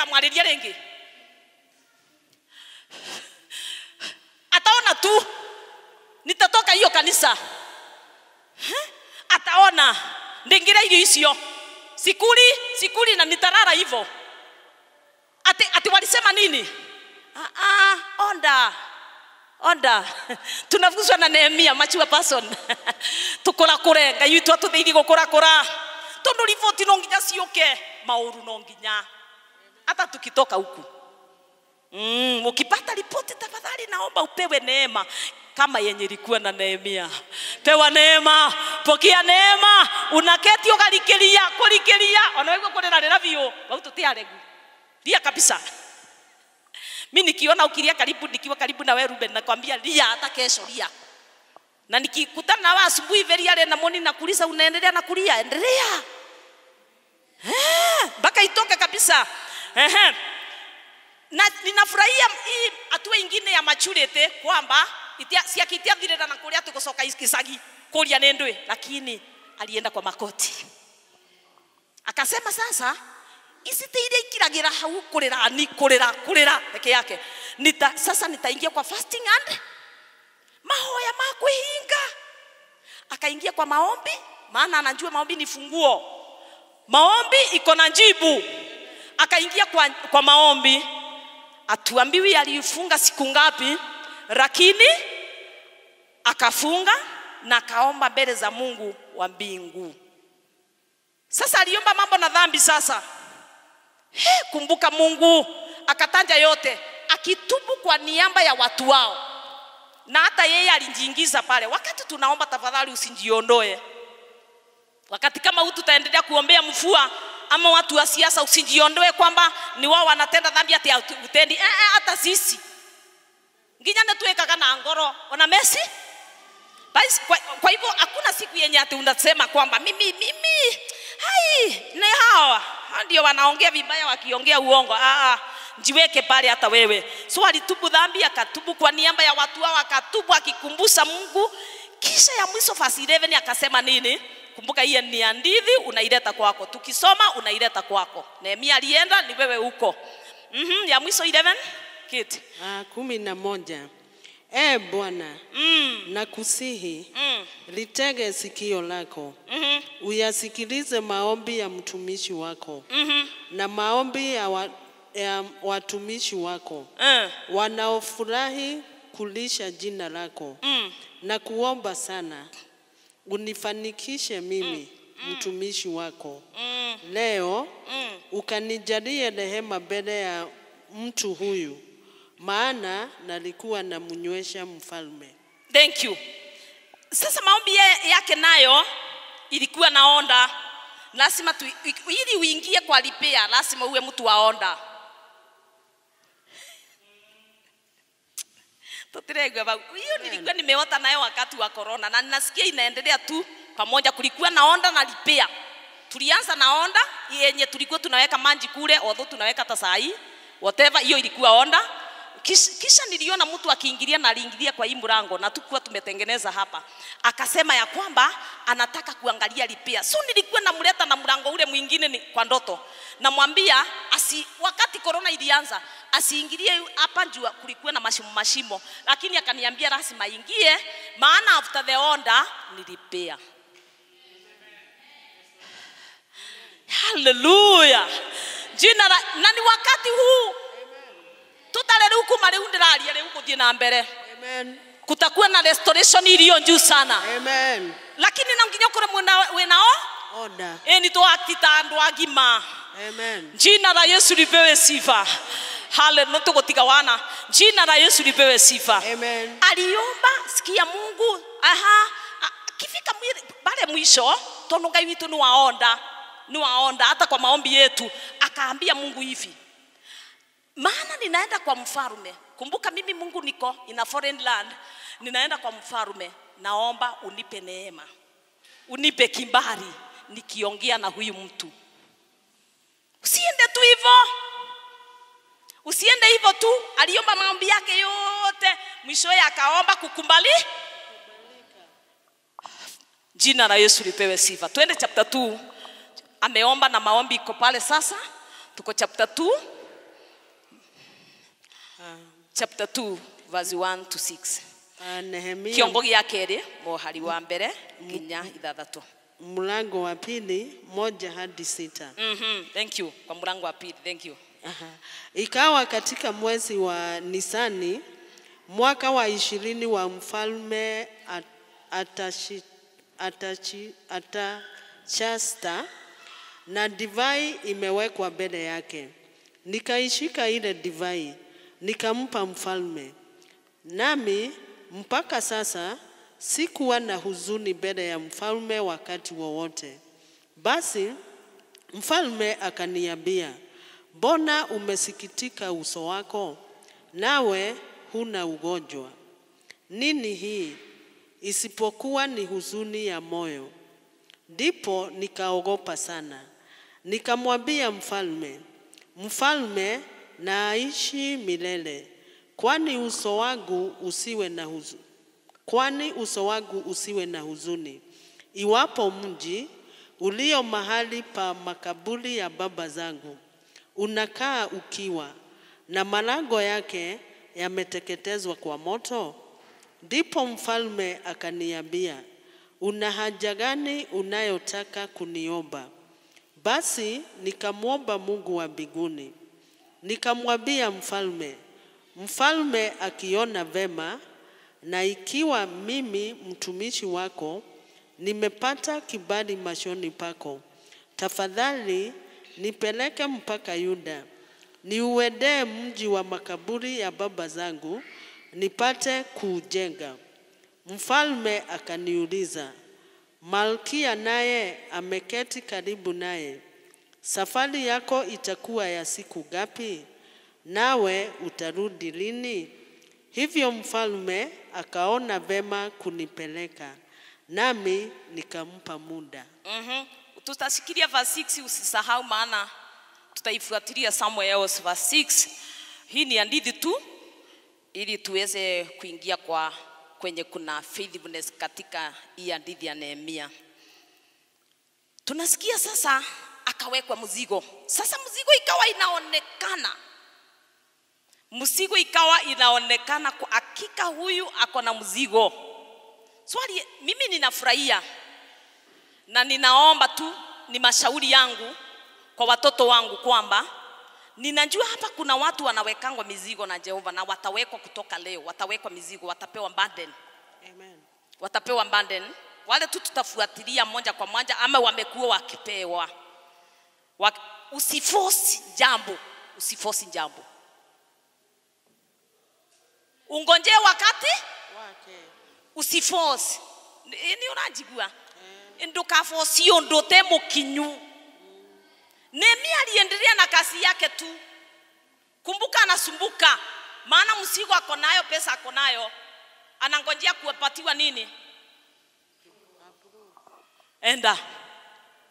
mwalilia ringi ataona tu nitatoka hiyo kanisa ataona ndingira irio icio sikuli sikuli na nitarara hivo ati, ati walisema nini ah, ah, onda onda tunavuzwa na Nehemia mature person tukurakure ngai witu atuthiirie kura tondu riboti no nginya ciuke mauru no nginya hata tukitoka huku mm, ukipata ripoti tafadhali naomba upewe neema kama yenye ilikuwa na Nehemia. Pewa neema, pokea neema, unaketi ukalikilia, kulikilia, kurikiria, unaweza na nena vio, wao tutiaregu. Lia kabisa. Mimi nikiona ukilia karibu nikiwa karibu na wewe Ruben nakwambia lia hata kesho lia. Na nikikutana na wewe asubuhi veri yale na moni na kuliza unaendelea na kulia, endelea. Baka eh, itoke kabisa. Ehe. Na ninafurahia hii hatua ingine ya maturity kwamba itia akitia itiathire na kuria kusoka kisagi kuria nendwe lakini alienda kwa makoti akasema sasa isi ti ikiragira hau kurira ni kurira kurira peke yake nita sasa nitaingia kwa fasting and mahoya ma kuhinga akaingia kwa maombi maana anajua maombi ni funguo maombi iko na njibu akaingia kwa, kwa maombi atuambiwi aliifunga siku ngapi lakini akafunga na akaomba mbele za Mungu wa mbingu. Sasa aliomba mambo na dhambi. Sasa he, kumbuka Mungu akatanja yote, akitubu kwa niaba ya watu wao, na hata yeye alijiingiza pale. Wakati tunaomba, tafadhali usijiondoe. Wakati kama huu tutaendelea kuombea mfua ama watu wa siasa, usijiondoe kwamba ni wao wanatenda dhambi, hati utendi. Eh, eh, hata sisi nginya nä twä na ngoro ona mesi kwa, hivyo hakuna siku yenye ati unasema kwamba mimi mimi hai ni hawa ndio wanaongea vibaya wakiongea uongo ah, ah jiweke pale hata wewe so alitubu dhambi akatubu kwa niaba ya watu hao akatubu akikumbusha Mungu kisha ya mwiso verse 11 akasema nini kumbuka hiye ni hadithi unaileta kwako tukisoma unaileta kwako Nehemia alienda ni wewe huko mm -hmm, ya mwiso 11 kiti ah, kumi na moja E Bwana mm. nakusihi mm. litege sikio lako mm -hmm. uyasikilize maombi ya mtumishi wako mm -hmm. na maombi ya, wa, ya watumishi wako mm. wanaofurahi kulisha jina lako mm. na kuomba sana unifanikishe mimi mm. mm. mtumishi wako mm. leo mm. ukanijalie rehema mbele ya mtu huyu maana nalikuwa namnywesha mfalme. Thank you. Sasa maombi yake nayo ilikuwa naonda, Lazima tu, ili uingie kwa lipea, lazima uwe mtu waonda. onda. Tutiregwe bau. Hiyo nilikuwa nimeota nayo wakati wa corona na ninasikia inaendelea tu pamoja. Kulikuwa naonda na lipea. Tulianza naonda yenye tulikuwa tunaweka manji kule, although tunaweka tasai whatever, hiyo ilikuwa onda kisha, kisha niliona mtu akiingilia na aliingilia kwa hii mlango na tukuwa tumetengeneza hapa, akasema ya kwamba anataka kuangalia lipia. So nilikuwa namleta na mlango ule mwingine ni kwa ndoto, namwambia asi, wakati korona ilianza asiingilie hapa juu kulikuwa na mashimo mashimo, lakini akaniambia lazima ingie, maana after the order nilipia. repair. Haleluya! Jina la, na ni wakati huu tutare riu kuma riu ndiraria riu guthie na mbere amen kutakuwa na restoration iliyo njuu sana amen lakini na nginya kure mwena wenao ona e ni to akita andu agima amen jina la Yesu lipewe sifa hale haleluya tugutiga wana jina la Yesu lipewe sifa amen aliomba sikia Mungu aha kifika mwiri bale mwisho tondu ngai witu ni waonda ni waonda hata kwa maombi yetu akaambia Mungu hivi maana ninaenda kwa mfarume kumbuka mimi mungu niko ina foreign land ninaenda kwa mfarume naomba unipe neema unipe kimbari nikiongea na huyu mtu usiende tu hivyo usiende hivyo tu aliomba maombi yake yote mwishoye akaomba kukumbali jina la yesu lipewe sifa twende chapta 2 ameomba na maombi iko pale sasa tuko chapta 2 chapter 2 verse 1 to 6 uh, nehemia kiombo gĩa kerĩ mohari wa mbere nginya ithathatu mlango wa pili moja hadi sita. mm -hmm. Thank you. Kwa mlango wa pili. Thank you. Aha. Ikawa katika mwezi wa Nisani mwaka wa ishirini wa mfalme at, atashi, atashi, Atashasta, na divai imewekwa mbele yake, nikaishika ile divai nikampa mfalme. Nami mpaka sasa sikuwa na huzuni mbele ya mfalme wakati wowote. Basi mfalme akaniambia, mbona umesikitika uso wako, nawe huna ugonjwa? Nini hii isipokuwa ni huzuni ya moyo? Ndipo nikaogopa sana, nikamwambia mfalme, mfalme na aishi milele. Kwani uso wangu usiwe na huzuni, kwani uso wangu usiwe na huzuni. Iwapo mji ulio mahali pa makaburi ya baba zangu unakaa ukiwa na malango yake yameteketezwa kwa moto, ndipo mfalme akaniambia, una haja gani unayotaka kuniomba? Basi nikamwomba Mungu wa mbinguni Nikamwambia mfalme, mfalme akiona vema, na ikiwa mimi mtumishi wako nimepata kibali machoni pako, tafadhali nipeleke mpaka Yuda, niuendee mji wa makaburi ya baba zangu, nipate kuujenga. Mfalme akaniuliza, malkia naye ameketi karibu naye Safari yako itakuwa ya siku ngapi? Nawe utarudi lini? Hivyo mfalme akaona vema kunipeleka, nami nikampa muda. mm -hmm. Tutasikilia verse 6, usisahau, maana tutaifuatilia somewhere else. Verse 6 hii ni hadithi tu ili tuweze kuingia kwa kwenye kuna faithfulness katika hii hadithi ya Nehemia. Tunasikia sasa akawekwa mzigo. Sasa mzigo ikawa inaonekana, mzigo ikawa inaonekana kwa hakika, huyu ako na mzigo. Swali, mimi ninafurahia na ninaomba tu, ni mashauri yangu kwa watoto wangu kwamba ninajua hapa kuna watu wanawekangwa mizigo na Jehova na watawekwa kutoka leo, watawekwa mizigo, watapewa burden. Amen. Watapewa burden wale tu tutafuatilia moja kwa moja, ama wamekuwa wakipewa Usifosi jambo, usifosi jambo, ungonje wakati wake, usifosi. Ni eh, unajigua eh. ndukafosi undu te mukinyu. Nehemia aliendelea na kasi yake tu. Kumbuka sumbuka maana msigo ako nayo, pesa ako nayo, anangojea kuwapatiwa nini? Enda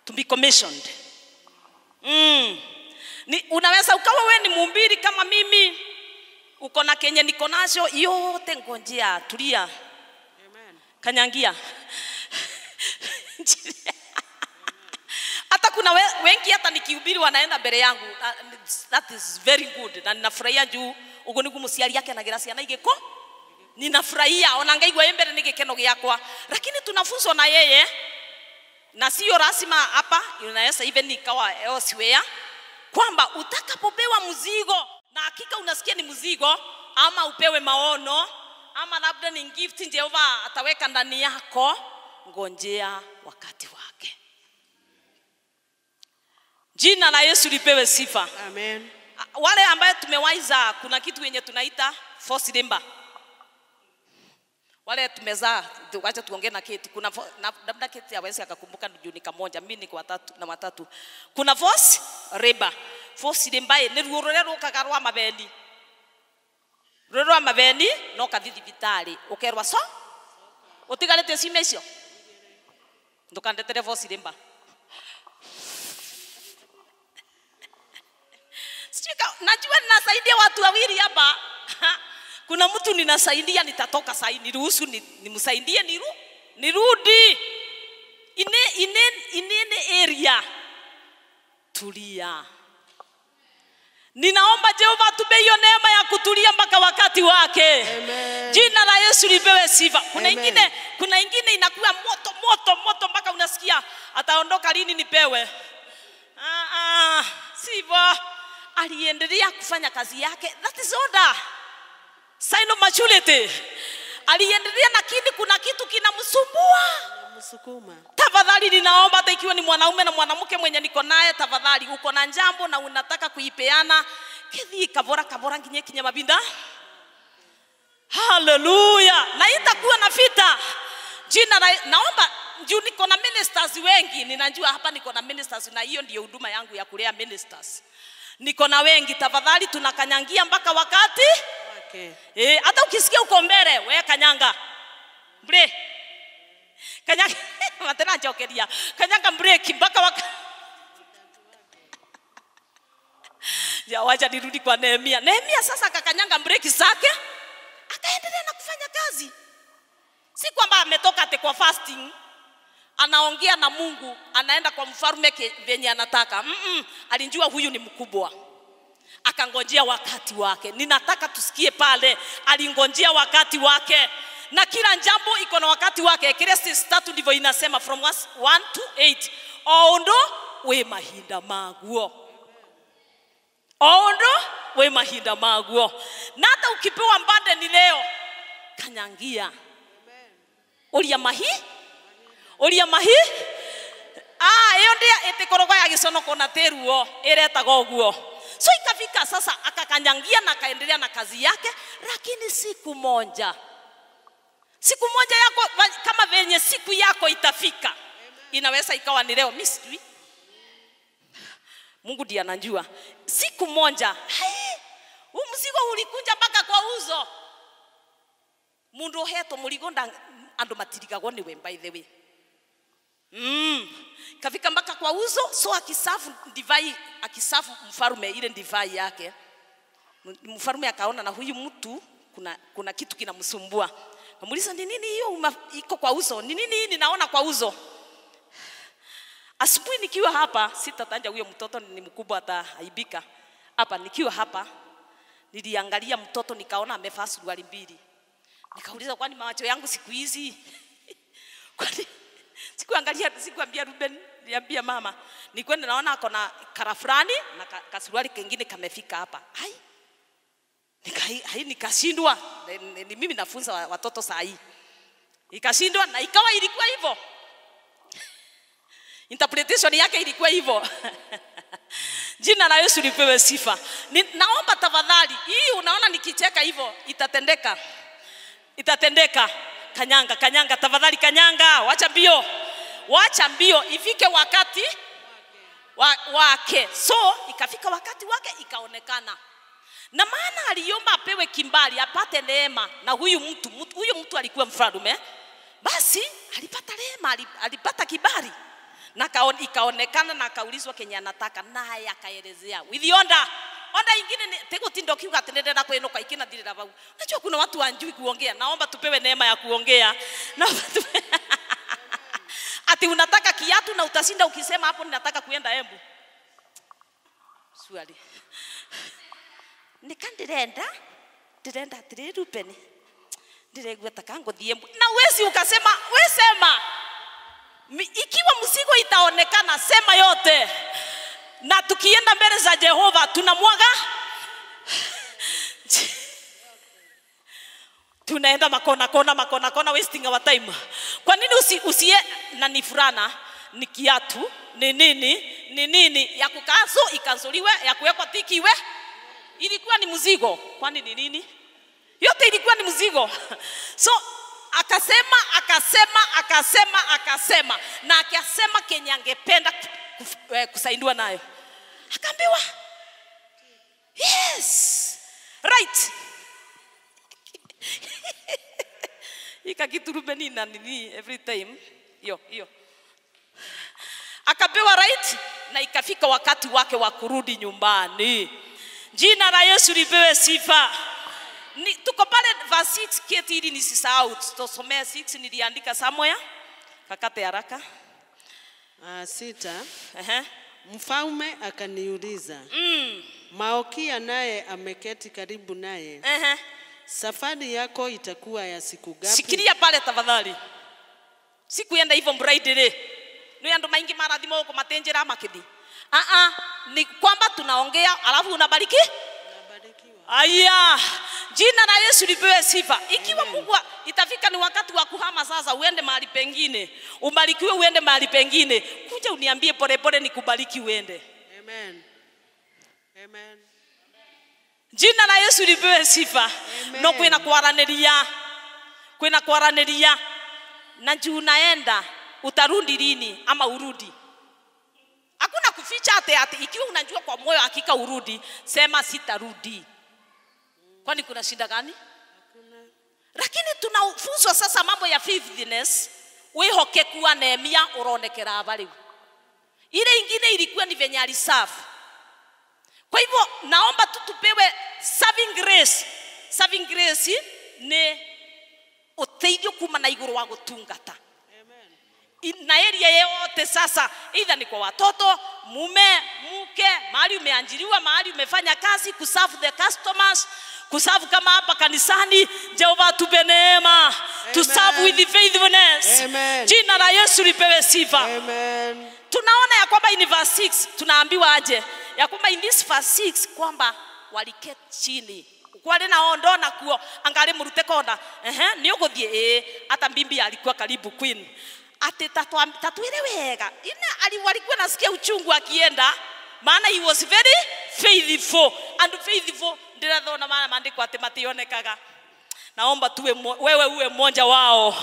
to be commissioned mm. Ni, unaweza ukawa wewe ni mhubiri kama mimi, uko na kenye niko nacho yote, ngojea, tulia, Amen. kanyangia hata kuna we, wengi hata nikihubiri wanaenda mbele yangu that is very good na ninafurahia juu ugo niguo muciari yake anagira ciana igiko ninafurahia ona ngaigua mbere keno gikeno lakini tunafunzwa na yeye na siyo rasima hapa, unaweza even ikawa elsewhere, kwamba utakapopewa mzigo na hakika unasikia ni mzigo, ama upewe maono ama labda ni gift Jehova ataweka ndani yako, ngonjea wakati wake. Jina la Yesu lipewe sifa. Amen. Wale ambaye tumewaiza, kuna kitu yenye tunaita false wale tumezaa, wacha tuongee na Kate. Kuna labda Kate hawezi akakumbuka juu ni kamoja, mimi niko watatu na watatu. Kuna Vos Reba, Vos Rimbaye ni ruo ruria rukaga rwa mabendi ruo rwa mabendi no kathi thibitarĩ ukerwa so ũtigarĩte ciumia icio ndũkandetere Vos sika najua ninasaidia watu wawili hapa kuna mtu ninasaidia, nitatoka sai, niruhusu nimsaidie, niru, nirudi ine, ine, inene area. Tulia, ninaomba Jehova atupe hiyo neema ya kutulia mpaka wakati wake. Amen. Jina la Yesu lipewe sifa. Kuna Amen. ingine, kuna ingine inakuwa moto moto moto mpaka unasikia ataondoka lini nipewe. Ah, ah, sivyo aliendelea kufanya kazi yake, that is order. Saino mashulete aliendelea, lakini kuna kitu kinamsumbua msukuma. Tafadhali ninaomba hata ikiwa ni mwanaume na mwanamke mwenye niko naye, tafadhali uko na jambo na unataka kuipeana Kidhi kabora kabora nginye kinya mabinda. Haleluya, na itakuwa na vita jina na, naomba juu niko na ministers wengi, ninajua hapa niko na ministers, na hiyo ndiyo huduma yangu ya kulea ministers. Niko na wengi, tafadhali tunakanyangia mpaka wakati okay. eh, hata ukisikia uko mbele wewe kanyanga bre kanyanga watenachokeria kanyanga break mpaka waka ya wacha nirudi kwa Nehemia. Nehemia sasa akakanyanga break zake akaendelea na kufanya kazi, si kwamba ametoka ate kwa fasting anaongea na Mungu, anaenda kwa mfalme venye anataka. Mm -mm, alinjua huyu ni mkubwa akangojea wakati wake. Ninataka tusikie pale, alingojea wakati wake, na kila jambo iko na wakati wake. Ecclesiastes tatu ndivyo inasema from 1 to 8, ondo we mahinda maguo, ondo we mahinda maguo. Na hata ukipewa mbande ni leo, kanyangia uria mahi uria mahi ah iyo ndia itikorogo ya giconoko na tiruo iretagwo guo so ikafika sasa akakanyangia na akaendelea na kazi yake lakini siku moja siku moja yako kama venye siku yako itafika inaweza ikawa ni leo mi mungu ndiye anajua siku moja hey, huu mzigo ulikunja mpaka kwa uzo mundu uhetwo murigo andu matirigagwo niwe by the way mm. kafika mpaka kwa uzo so akisafu divai akisafu mfarume ile divai yake mfarume akaona na huyu mtu kuna, kuna kitu kinamsumbua Kamuliza ni nini hiyo iko kwa uzo? ni nini hii ninaona kwa uzo? asubuhi nikiwa hapa sitatanja huyo mtoto ni mkubwa ataaibika hapa nikiwa hapa niliangalia mtoto nikaona amevaa suruali mbili nikauliza kwani macho yangu siku hizi kwani Sikuangalia, sikuambia Ruben, niambia mama, nikwenda naona ako na kara fulani na kasuruali kengine kamefika hapa. Hai, nikai, nikashindwa. Ni mimi nafunza watoto saa hii, ikashindwa na ikawa ilikuwa hivyo interpretation yake ilikuwa hivyo. Jina la Yesu lipewe sifa. Ni, naomba tafadhali, hii unaona nikicheka hivyo itatendeka, itatendeka kanyanga kanyanga tafadhali kanyanga wacha mbio wacha mbio ifike wakati wa, wake so ikafika wakati wake ikaonekana na maana aliomba apewe kimbali apate neema na huyu mtu, huyu mtu alikuwa mfalme basi alipata neema alipata kibali na ikaonekana na akaulizwa kenye anataka naye akaelezea with yonder onda ingine tigutinda ukiuga ati ndirenda kwinuka ikinathirira vau najua kuna watu wanjui kuongea naomba tupewe neema ya kuongea naomba tupewe ati unataka kiatu na utashinda ukisema hapo ninataka kuenda embu swali nika ndirenda ndirenda atiriri rubeni ndiregua taka ngũthiĩ na wesi ukasema wesema ikiwa mzigo itaonekana sema yote na tukienda mbele za Jehova tunamwaga tunaenda makona kona makona kona wasting our time. Kwa nini usi, usie na ni furana ni kiatu ni nini ni nini ya kukansu ikansuliwe ya kuwekwa tikiwe ilikuwa ni mzigo. Kwani ni nini? Yote ilikuwa ni mzigo. So akasema akasema akasema akasema na akasema kenye angependa eh, kusaidiwa nayo akaambiwa yes right ikakiturubeni na nini every time hiyo hiyo akapewa right na ikafika wakati wake wa kurudi nyumbani jina la yesu lipewe sifa ni, tuko pale verse 6 keti ili nisisahau tusomea 6 niliandika somewhere kakate haraka Uh, sita. -huh. Mfalme akaniuliza mm. Maokia naye ameketi karibu naye. -huh. Safari yako itakuwa ya siku gapi? Sikiria pale tafadhali. Sikuenda hivyo mbraidere. Ni andu maingi marathimo matenjera makithi. Ah ah, ni kwamba tunaongea alafu unabariki Aya, jina la Yesu lipewe sifa. Ikiwa Mungu itafika ni wakati wa kuhama sasa, uende mahali pengine, ubarikiwe, uende mahali pengine, kuja uniambie polepole, nikubariki uende. Amen. Amen. Jina la Yesu lipewe sifa. Amen. No kwina kwaraniria, kwina kwaraniria na juu unaenda utarudi lini ama urudi. Hakuna kuficha ate ate, ikiwa unajua kwa moyo hakika urudi, sema sitarudi kwani kuna shida gani? Hakuna. Lakini tunafunzwa sasa mambo ya faithfulness, wihokeku kuwa Nehemia uronekera hapa Ile ingine ilikuwa ni venye aliserve. Kwa hivyo naomba tu tupewe serving grace. Serving grace ni uteithio kuma na iguru wa gutungata na area yote sasa, either ni kwa watoto, mume, mke, mahali umeanjiriwa, mahali umefanya kazi, kusafu the customers, kusavu kama hapa kanisani jehova atupe neema tusavu with faithfulness Amen. jina la yesu lipewe sifa Amen. tunaona ya kwamba in verse 6 tunaambiwa aje ya kwamba in this verse 6 kwamba waliketi chini kwarĩ na ondo nakuo angarĩ mũrute kona ehe uh -huh. nĩ ũgũthiĩ eh. Ee, ata mbimbi alikuwa karibu queen ati tatwĩre wega ina walikuwa nasikia uchungu akienda maana he was very faithful and faithful ndirathona maana maandiko ati mationekaga naomba tuwe wewe uwe mmoja wao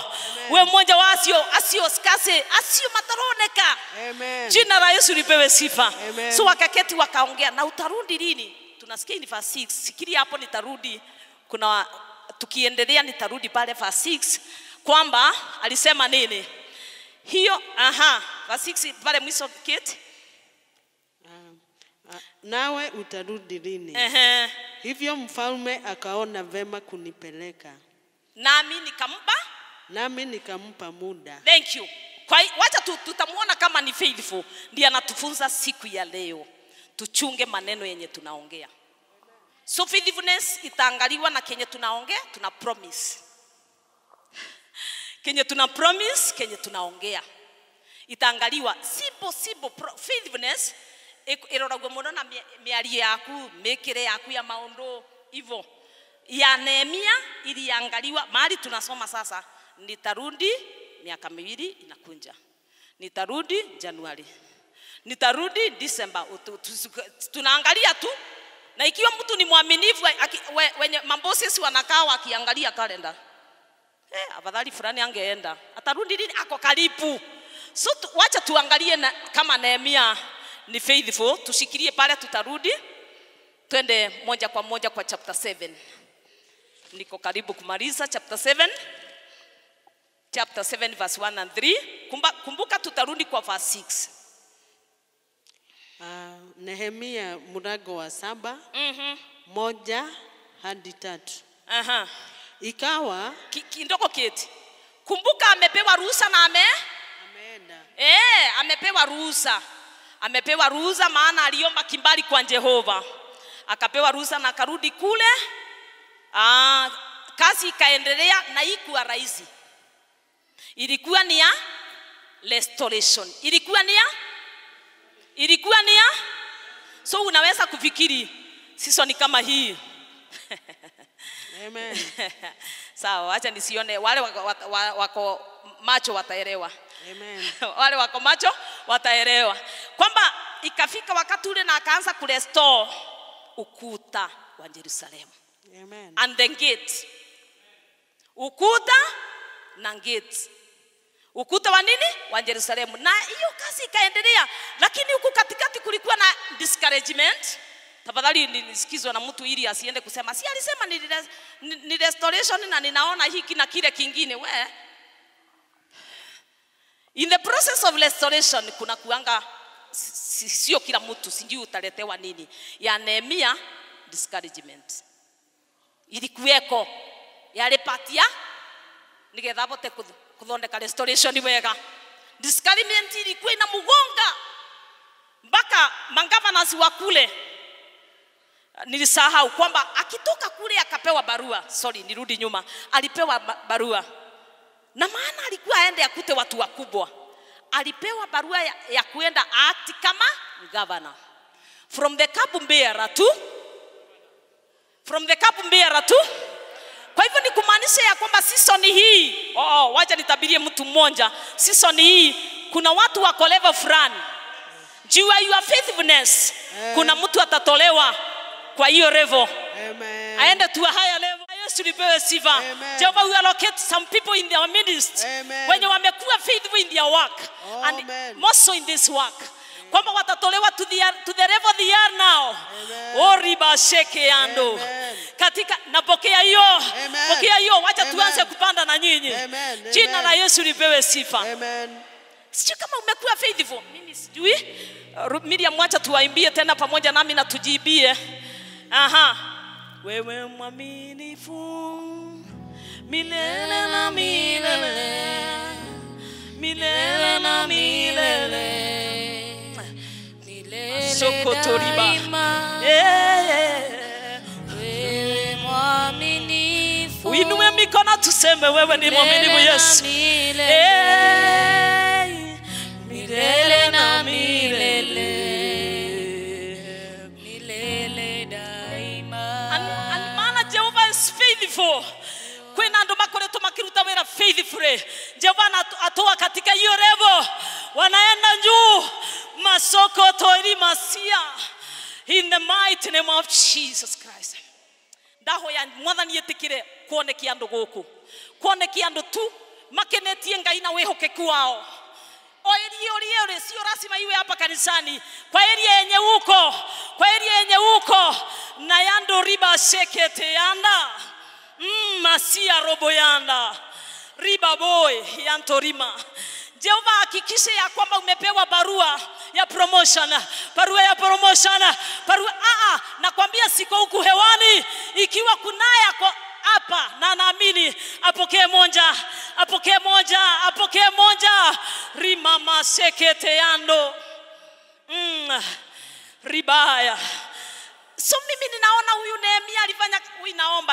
uwe mmoja wa asio asio skase asio mataroneka Amen. jina la yesu lipewe sifa Amen. so wakaketi wakaongea na utarudi lini tunasikia ni fa 6 sikiri hapo nitarudi kuna tukiendelea nitarudi pale fa 6 kwamba alisema nini hiyo aha fa 6 pale mwisho kiti nawe utarudi lini? Ehe. Hivyo mfalme akaona vema kunipeleka, nami nikampa nami nikampa muda. Thank you. Kwa wacha tutamuona kama ni faithful, ndiye anatufunza siku ya leo. Tuchunge maneno yenye tunaongea. So faithfulness itaangaliwa na kenye tunaongea, tuna promise kenye tuna promise, kenye tunaongea itaangaliwa. si possible faithfulness iroragwo muno na miarie yaku mikire yaku ya maundu ivo ya Nehemia iliangaliwa mali tunasoma sasa, nitarudi miaka miwili inakunja, nitarudi Januari, nitarudi Disemba. Tunaangalia tu, na ikiwa mtu ni mwaminifu we, wenye mabosesi wanakaa wakiangalia kalenda eh, afadhali fulani angeenda, atarudi lini? Ako karibu. So tu, wacha tuangalie na, kama Nehemia ni faithful. tushikirie pale, tutarudi. Twende moja kwa moja kwa chapter 7. Niko karibu kumaliza chapter 7 chapter 7 verse 1 and 3. Kumba, kumbuka tutarudi kwa verse 6. Uh, ah, Nehemia mlango wa saba mm -hmm. moja hadi tatu. uh-huh. Ikawa ki, kieti. Kumbuka amepewa ruhusa na ame ameenda. Eh, amepewa ruhusa amepewa ruhusa, maana aliomba kimbali kwa Jehova, akapewa ruhusa na akarudi kule. Ah, kazi ikaendelea na ikuwa rahisi, ilikuwa ni ya restoration, ilikuwa ni ya ilikuwa ni ya so unaweza kufikiri season kama hii Amen. Sawa, acha nisione wale wako, wako macho wataelewa. Amen. Wale wako macho wataelewa kwamba ikafika wakati ule na akaanza kurestore ukuta wa Yerusalemu. Amen. And the gate. Ukuta na gate. Ukuta wa nini? Wa Yerusalemu. Na hiyo kazi ikaendelea, lakini huku katikati kulikuwa na discouragement. Tafadhali nisikizwe na mtu ili asiende kusema si alisema ni, ni restoration na ninaona hiki na kile kingine. Wewe in the process of restoration kuna kuanga sio kila mtu sijui utaletewa nini ya Nehemia discouragement ilikuweko yarĩ part ya nĩgetha abote kuthondeka restoration wega discouragement ilikuwa ina mugonga mpaka mangavanas wa kule nilisahau kwamba akitoka kule akapewa barua sorry nirudi nyuma alipewa barua na maana alikuwa aende akute watu wakubwa. Alipewa barua ya, ya kuenda act kama governor from the cup bearer to from the cup bearer to. Kwa hivyo ni kumaanisha ya kwamba season hii oh, oh, wacha nitabirie mtu mmoja, season hii kuna watu wako level fulani juu ya your faithfulness, eh. kuna mtu atatolewa kwa hiyo revo Amen. aende tu higher level grace to reverse sifa. Jehovah will allocate some people in their midst Amen. When wenye wamekuwa faithful in their work oh, and Amen. more so in this work kwamba watatolewa to the, to the level they are now oh, sheke yando katika napokea hiyo pokea hiyo wacha tuanze kupanda na nyinyi jina la yesu lipewe sifa sijui kama umekuwa faithful mimi sijui miriam wacha tuwaimbie tena pamoja nami na tujibie. aha wewe mwaminifu milele na milele milele na milele milele sokotoriba wewe mwaminifu uinue mikono tuseme wewe ni mwaminifu Yesu milele faithful kwina andu makoretwo makiruta wira faithfully jehova atoa katika iyo revo wanaenda juu masoko toiri masia in the mighty name of jesus christ ndahoya mwathani etikire kuonekia andu guku kuonekia andu tu makenetie ngai na wihokeku wao oirioriore sio rasima iwe hapa kanisani kwa eria yenye uko kwa eria yenye uko na yando riba sekete yanda mm, masia roboyanda ribaboy yantorima Jehova, hakikishe ya kwamba umepewa barua ya promotion, barua ya promotion, barua aa, ah, ah, nakwambia siko huku hewani. Ikiwa kunaya kwa hapa na naamini apokee moja, apokee moja, apokee moja. rima masekete yando mm, ribaya. So mimi ninaona huyu Nehemia alifanya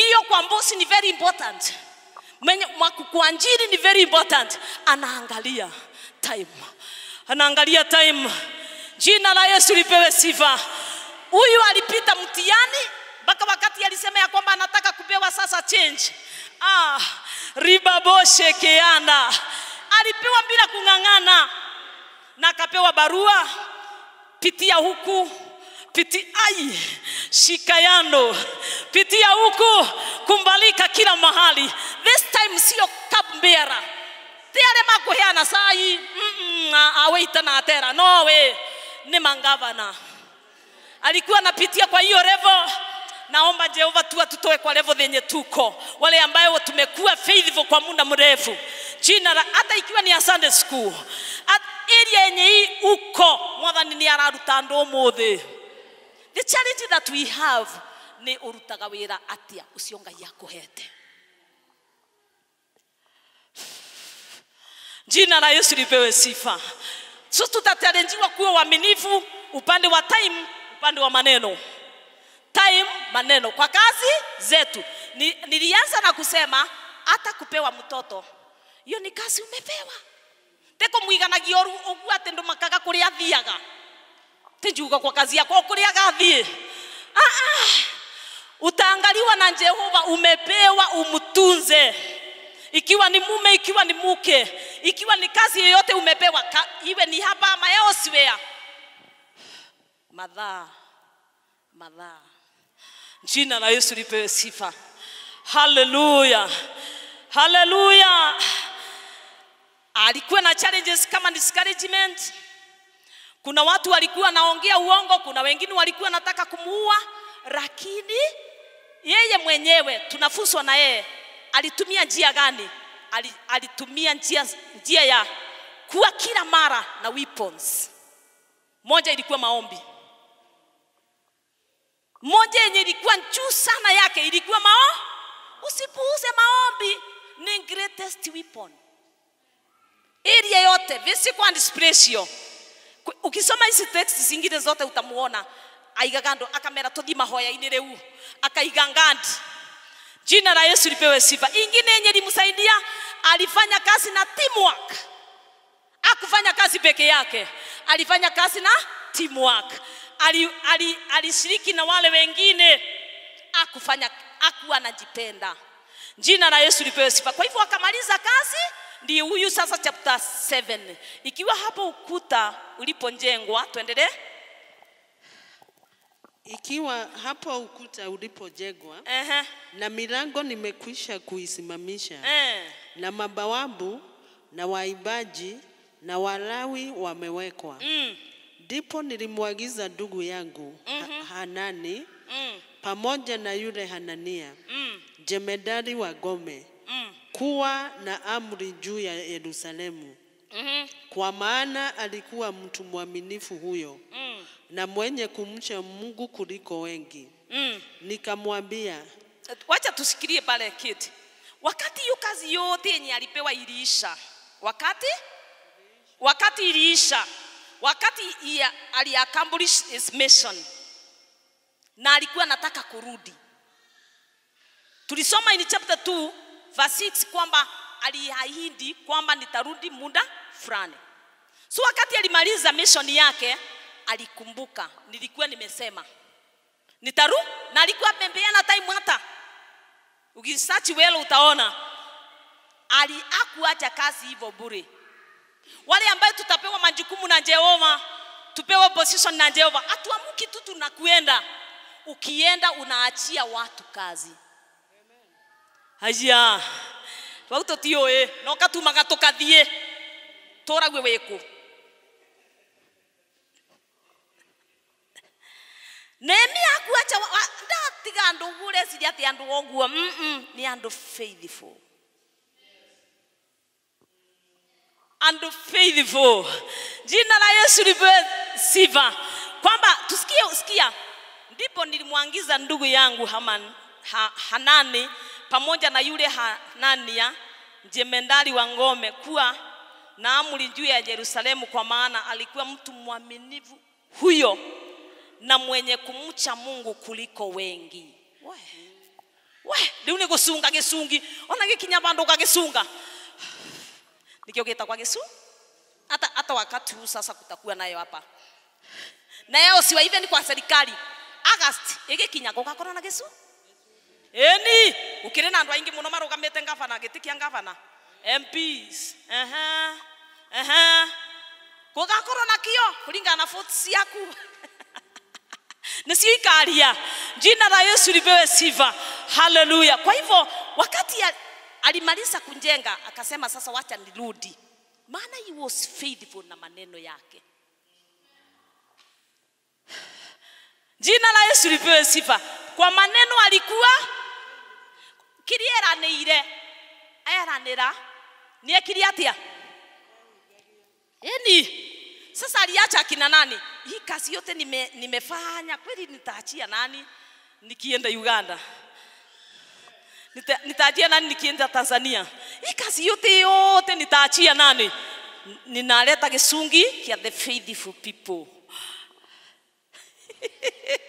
hiyo kwa mbosi ni very important mwenye kuanjiri ni very important anaangalia time anaangalia time jina la yesu lipewe sifa huyu alipita mtiani mpaka wakati alisema ya kwamba anataka kupewa sasa change ah, keana alipewa bila kung'ang'ana na akapewa barua pitia huku piti ai shikayando pitia huku kumbalika kila mahali this time sio kabmbera tiare makuheana sai mm -mm, aweitana atera no we ni mangavana alikuwa napitia kwa hiyo revo naomba Jehova tu atutoe kwa revo zenye tuko, wale ambayo tumekuwa faithful kwa muda mrefu, china la hata ikiwa ni ya Sunday school, area yenye hii uko mwathani ni araruta andå må the charity that we have ni urutaga wira atia ucio ngai akuhete jina la yesu lipewe sifa so tutatarenjiwa kuwa waminifu upande wa time upande wa maneno time maneno kwa kazi zetu nilianza na kusema hata kupewa mtoto hiyo ni kazi umepewa teko mwiganagia oru uguo atä ndå makaga kå rä a thiaga tijuga kwa kazi yako kuria gathi ah, ah. utaangaliwa na Jehova, umepewa umtunze, ikiwa ni mume, ikiwa ni muke ikiwa ni kazi yoyote umepewa, ka, iwe ni hapa ama elsewhere. Madhaa, madhaa, jina la Yesu lipewe sifa. Haleluya, haleluya. Alikuwa na challenges kama discouragement kuna watu walikuwa naongea uongo, kuna wengine walikuwa nataka kumuua, lakini yeye mwenyewe tunafuswa na yeye. Alitumia njia gani? Alitumia njia, njia ya kuwa kila mara na weapons. Moja ilikuwa maombi, moja yenye ilikuwa juu sana yake ilikuwa mao. Usipuuze maombi, ni greatest weapon area yote, physical and spiritual ukisoma hizi text zingine zote utamuona aiga akamera tuthi mahoya ini rĩu akaiga ngandi jina la yesu lipewe sifa ingine yenye limsaidia alifanya kazi na teamwork akufanya kazi peke yake alifanya kazi na teamwork ali, ali, alishiriki na wale wengine akufanya akuwa anajipenda jina la yesu lipewe sifa kwa hivyo akamaliza kazi ndiye huyu sasa chapter 7 ikiwa hapo ukuta ulipojengwa tuendelee ikiwa hapo ukuta ulipojengwa uh -huh. na milango nimekwisha kuisimamisha uh eh. -huh. na mabawabu na waibaji na walawi wamewekwa mm. ndipo mm. nilimwagiza ndugu yangu mm -hmm. ha mhm. Hanani mm. pamoja na yule Hanania mm. jemedari wa Gome mm kuwa na amri juu ya Yerusalemu. mm -hmm. Kwa maana alikuwa mtu mwaminifu huyo mm. na mwenye kumcha Mungu kuliko wengi mm. Nikamwambia, wacha tusikirie pale kiti. Wakati hiyo kazi yote yenye alipewa iliisha, wakati wakati iliisha, wakati aliaccomplish his mission, na alikuwa anataka kurudi. Tulisoma in chapter 2 verse 6 kwamba aliahidi kwamba nitarudi muda fulani. So wakati alimaliza mission yake alikumbuka, nilikuwa nimesema nitaru, na alikuwa pembeana time hata ukisearch wewe utaona ali akuacha kazi hivyo bure. Wale ambao tutapewa majukumu na Jehova, tupewe position na Jehova, atuamuki tu tunakwenda. Ukienda unaachia watu kazi aia twau tå tiå no katumaga tå kathiä tå rague wä kå nehemia akuacha ndatiga andu gureciria ati andu oguo ni andu faithful andu faithful jina la yesu lipewe sifa kwamba tusikie usikia ndipo nilimwangiza ndugu yangu Haman, ha, hanani pamoja na yule Hanania jemendari wa ngome kuwa na amri juu ya Yerusalemu, kwa maana alikuwa mtu mwaminivu huyo na mwenye kumcha Mungu kuliko wengi. We, we riu nigucunga gicungi ona gikinya ka ugagisunga nikio kwa gicu hata hata wakati huu sasa kutakuwa nayo hapa yao siwa even kwa serikali August igikinya gugakorwo na gicu eni ukire na andu aingi muno marugamite ngavana gitikia ngavana mps ehe ehe gugakorwo na kio kulinga na foot siaku ciaku si ikaria jina la yesu lipewe siva haleluya kwa hivyo wakati ya, alimaliza kunjenga akasema sasa wacha nirudi maana he was faithful na maneno yake jina la yesu lipewe sifa kwa maneno alikuwa kiria eranĩire eranĩra nĩ ekiri atia eni sasa aliacha kina nani? Hii kazi yote nime, nimefanya kweli, nitaachia nani nikienda Uganda? nitaachia nani nikienda Tanzania? Hii kazi yote yote nitaachia nani? Ninaleta kisungi kia the faithful people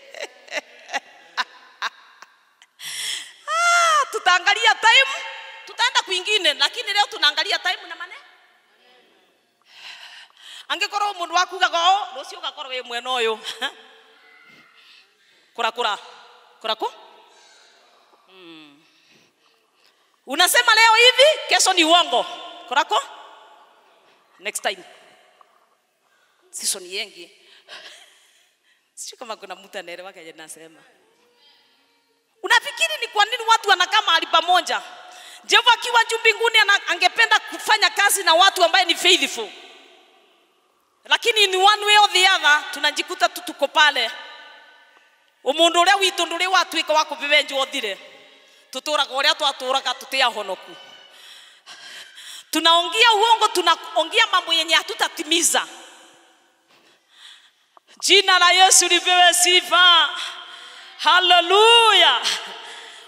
tutaangalia time tutaenda kwingine lakini leo tunaangalia time na mane angikorwo mundu wakugaga o oh, rucio ugakorwo wi mwena uyu kurakura kuraku hmm. unasema leo hivi kesho ni uongo kurako next time siso ni yengi sio kama kuna mtu anaelewa kaje nasema Unafikiri ni kwa nini watu wanakaa mahali pamoja? Jehova akiwa juu mbinguni angependa kufanya kazi na watu ambaye ni faithful, lakini in one way or the other tunajikuta tu tuko pale. Umundu uria witu nduri watuika wa kuvivenjwo thire, tuturaga uria twaturaga honoku tunaongea uongo, tunaongea mambo yenye hatutatimiza. Jina la Yesu lipewe sifa haleluya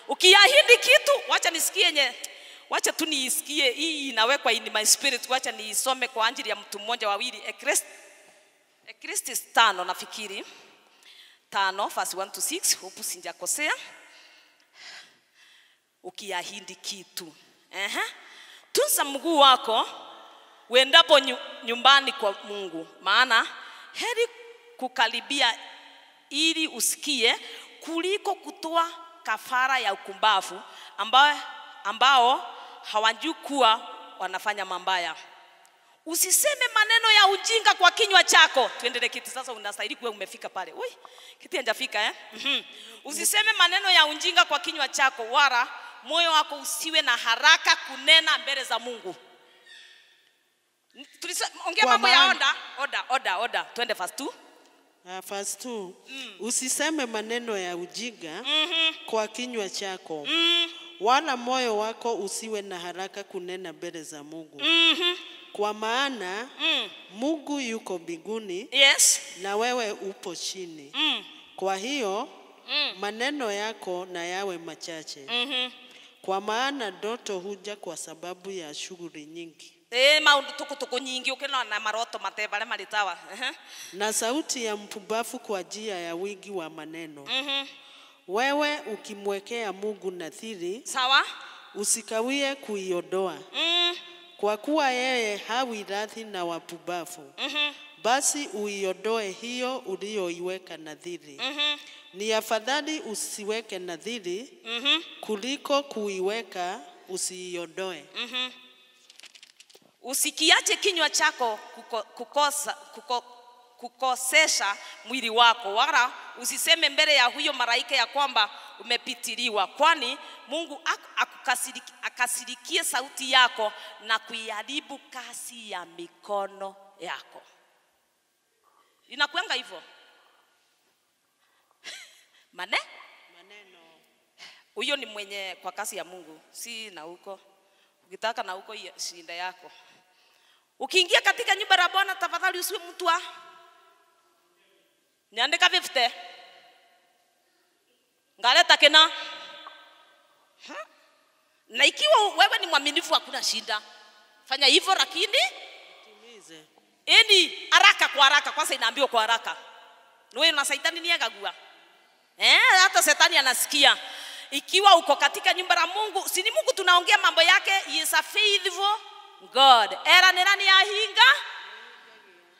ukiahidi kitu wacha nisikie nye wacha tu niisikie hii inawekwa in my spirit wacha niisome kwa ajili ya mtu mmoja wawili ekristis tano nafikiri tano verse 1 to 6 hupu sinjakosea ukiahidi kitu Aha. tunza mguu wako uendapo nyumbani kwa mungu maana heri kukaribia ili usikie kuliko kutoa kafara ya ukumbavu ambao, ambao hawajui kuwa wanafanya mambaya. Usiseme maneno ya ujinga kwa kinywa chako. tuendele kiti sasa, unastahili kuwa umefika pale. Ui, kiti hajafika eh? Mm -hmm. Usiseme maneno ya ujinga kwa kinywa chako, wala moyo wako usiwe na haraka kunena mbele za Mungu. Tulisa, ongea mambo ya oda, oda, oda, oda. Twende fast Uh, verse 2 mm. Usiseme maneno ya ujiga mm -hmm. kwa kinywa chako mm. wala moyo wako usiwe na haraka kunena mbele za Mungu mm -hmm. kwa maana mm. Mungu yuko mbinguni yes. na wewe upo chini mm. kwa hiyo mm. maneno yako na yawe machache mm -hmm. kwa maana doto huja kwa sababu ya shughuli nyingi ä tå kå tå kå na maroto matebare na sauti ya mpumbafu kwa njia ya wingi wa maneno mm -hmm. wewe ukimwekea mungu nadhiri sawa usikawie kuiondoa mm. kwa kuwa yeye hawi radhi na wapumbavu mm -hmm. basi uiondoe hiyo uliyoiweka nadhiri mm -hmm. ni afadhali usiweke nadhiri mm -hmm. kuliko kuiweka usiiondoe mm -hmm. Usikiache kinywa chako kuko, kukosa, kuko, kukosesha mwili wako, wala usiseme mbele ya huyo malaika ya kwamba umepitiliwa, kwani Mungu akasirikie sauti yako na kuiharibu kasi ya mikono yako. inakwenga hivyo mane maneno. Huyo ni mwenye kwa kasi ya Mungu, si na huko ukitaka na huko shinda yako Ukiingia katika nyumba ya Bwana, tafadhali usiwe mtu wa niandika vifte ngaleta kena ha? na ikiwa wewe ni mwaminifu, hakuna shida, fanya hivyo, lakini timize yani haraka kwa haraka. Kwanza inaambiwa kwa haraka, wewe na saitani niegagua eh, hata shetani anasikia ikiwa uko katika nyumba ya Mungu, si ni Mungu tunaongea mambo yake, yesa faithful god eranira ni ahinga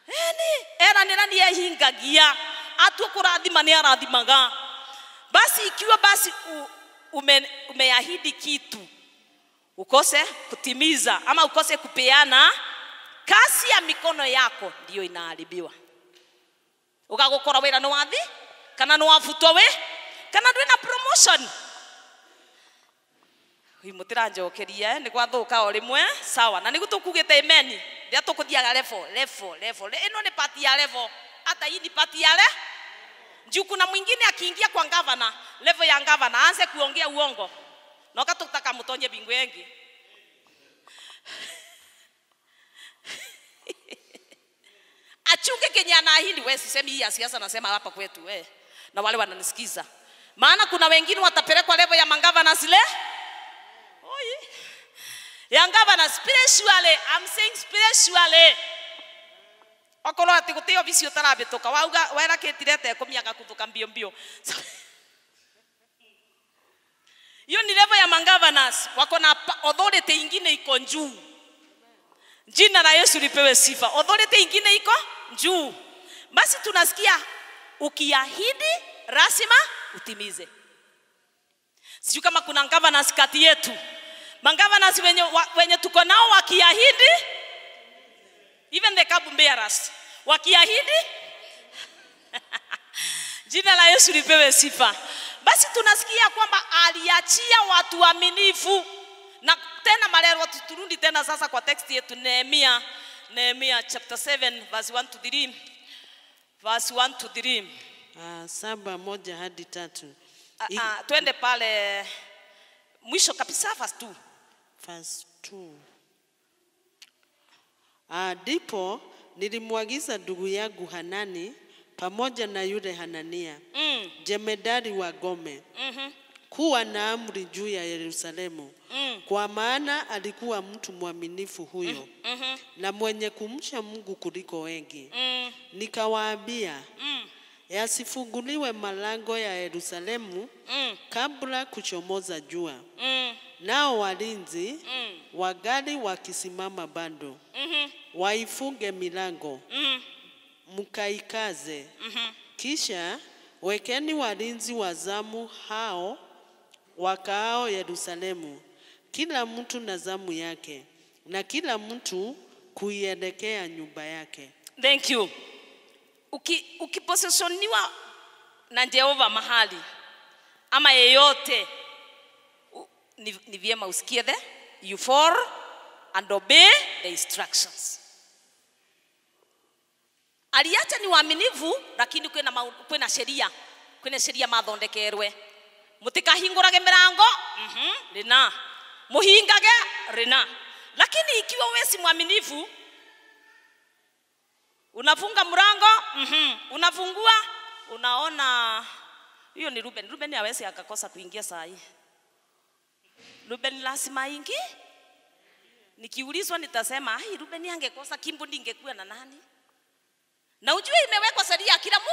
eni eranira ni ehingagia atue kurathima ni arathimaga basi ikiwa basi u, ume, umeahidi kitu ukose kutimiza ama ukose kupeana kasi ya mikono yako ndiyo inaharibiwa ugagukora wira ni wathi kana ni wafutwa we kana ndwina promotion himutira njokerie ni gwathuka o rimwe sawa na nigu tukugite imeni ria tukuthiaga level level level no ni pati ya level ata hii ni pati ya le juu kuna mwingine akiingia kwa ngavana level ya ngavana anse kuongea uongo na ukatukutaka mutonye bingu yengi achunge kenye anahindi we sisemi hii ya siasa nasema hapa kwetu we eh. na wale wananisikiza maana kuna wengine watapelekwa level ya mangavana zile yanga bana spiritually i'm saying spiritually okorwo ati gå tä ä bicio tarambä tå ka wauga werakä tire te kå mianga kå tå ka mbio mbio hiyo ni level ya mangavanasi wako na authority ingine iko juu jina la yesu lipewe sifa authority ingine iko juu basi tunasikia ukiahidi rasima utimize sijui kama kuna ngavanasi kati yetu Magavanas wenye, wenye tuko nao wakiahidi, even the cup bearers wakiahidi jina la Yesu lipewe sifa. Basi tunasikia kwamba aliachia watu waaminifu, na tena watu, turudi tena sasa kwa text yetu Nehemia, Nehemia chapter 7 verse 1 to 3 verse 1 to 3 uh, ah, saba moja hadi tatu. Uh, uh, twende pale mwisho kabisa verse 2 verse 2. Ah, ndipo nilimwagiza ndugu yangu Hanani pamoja na yule Hanania mm. jemedari wa Gome mm -hmm. kuwa na amri juu ya Yerusalemu mm. kwa maana alikuwa mtu mwaminifu huyo mm -hmm. na mwenye kumcha Mungu kuliko wengi mm. nikawaambia mm yasifunguliwe malango ya Yerusalemu mm. kabla kuchomoza jua mm. nao walinzi mm. wagali wakisimama bado mm-hmm. waifunge milango mm. mkaikaze mm-hmm. kisha wekeni walinzi wa zamu hao wakaao Yerusalemu, kila mtu na zamu yake, na kila mtu kuielekea nyumba yake. Thank you uki, ukiposesioniwa na Jehova mahali ama yeyote u, ni, ni vyema usikie the you follow and obey the instructions. Aliacha ni waaminivu, lakini kwina na sheria na sheria mathondekerwe mutikahingurage mirango mm -hmm, rina muhingage rina lakini ikiwa wewe si mwaminifu unafunga mlango mm-hmm. unafungua unaona hiyo ni Ruben. Ruben hawezi akakosa kuingia saa hii. Ruben lazima aingie. Nikiulizwa nitasema ai, Ruben angekosa Kimbo ningekuwa na nani? Na ujue imewekwa sheria kila mu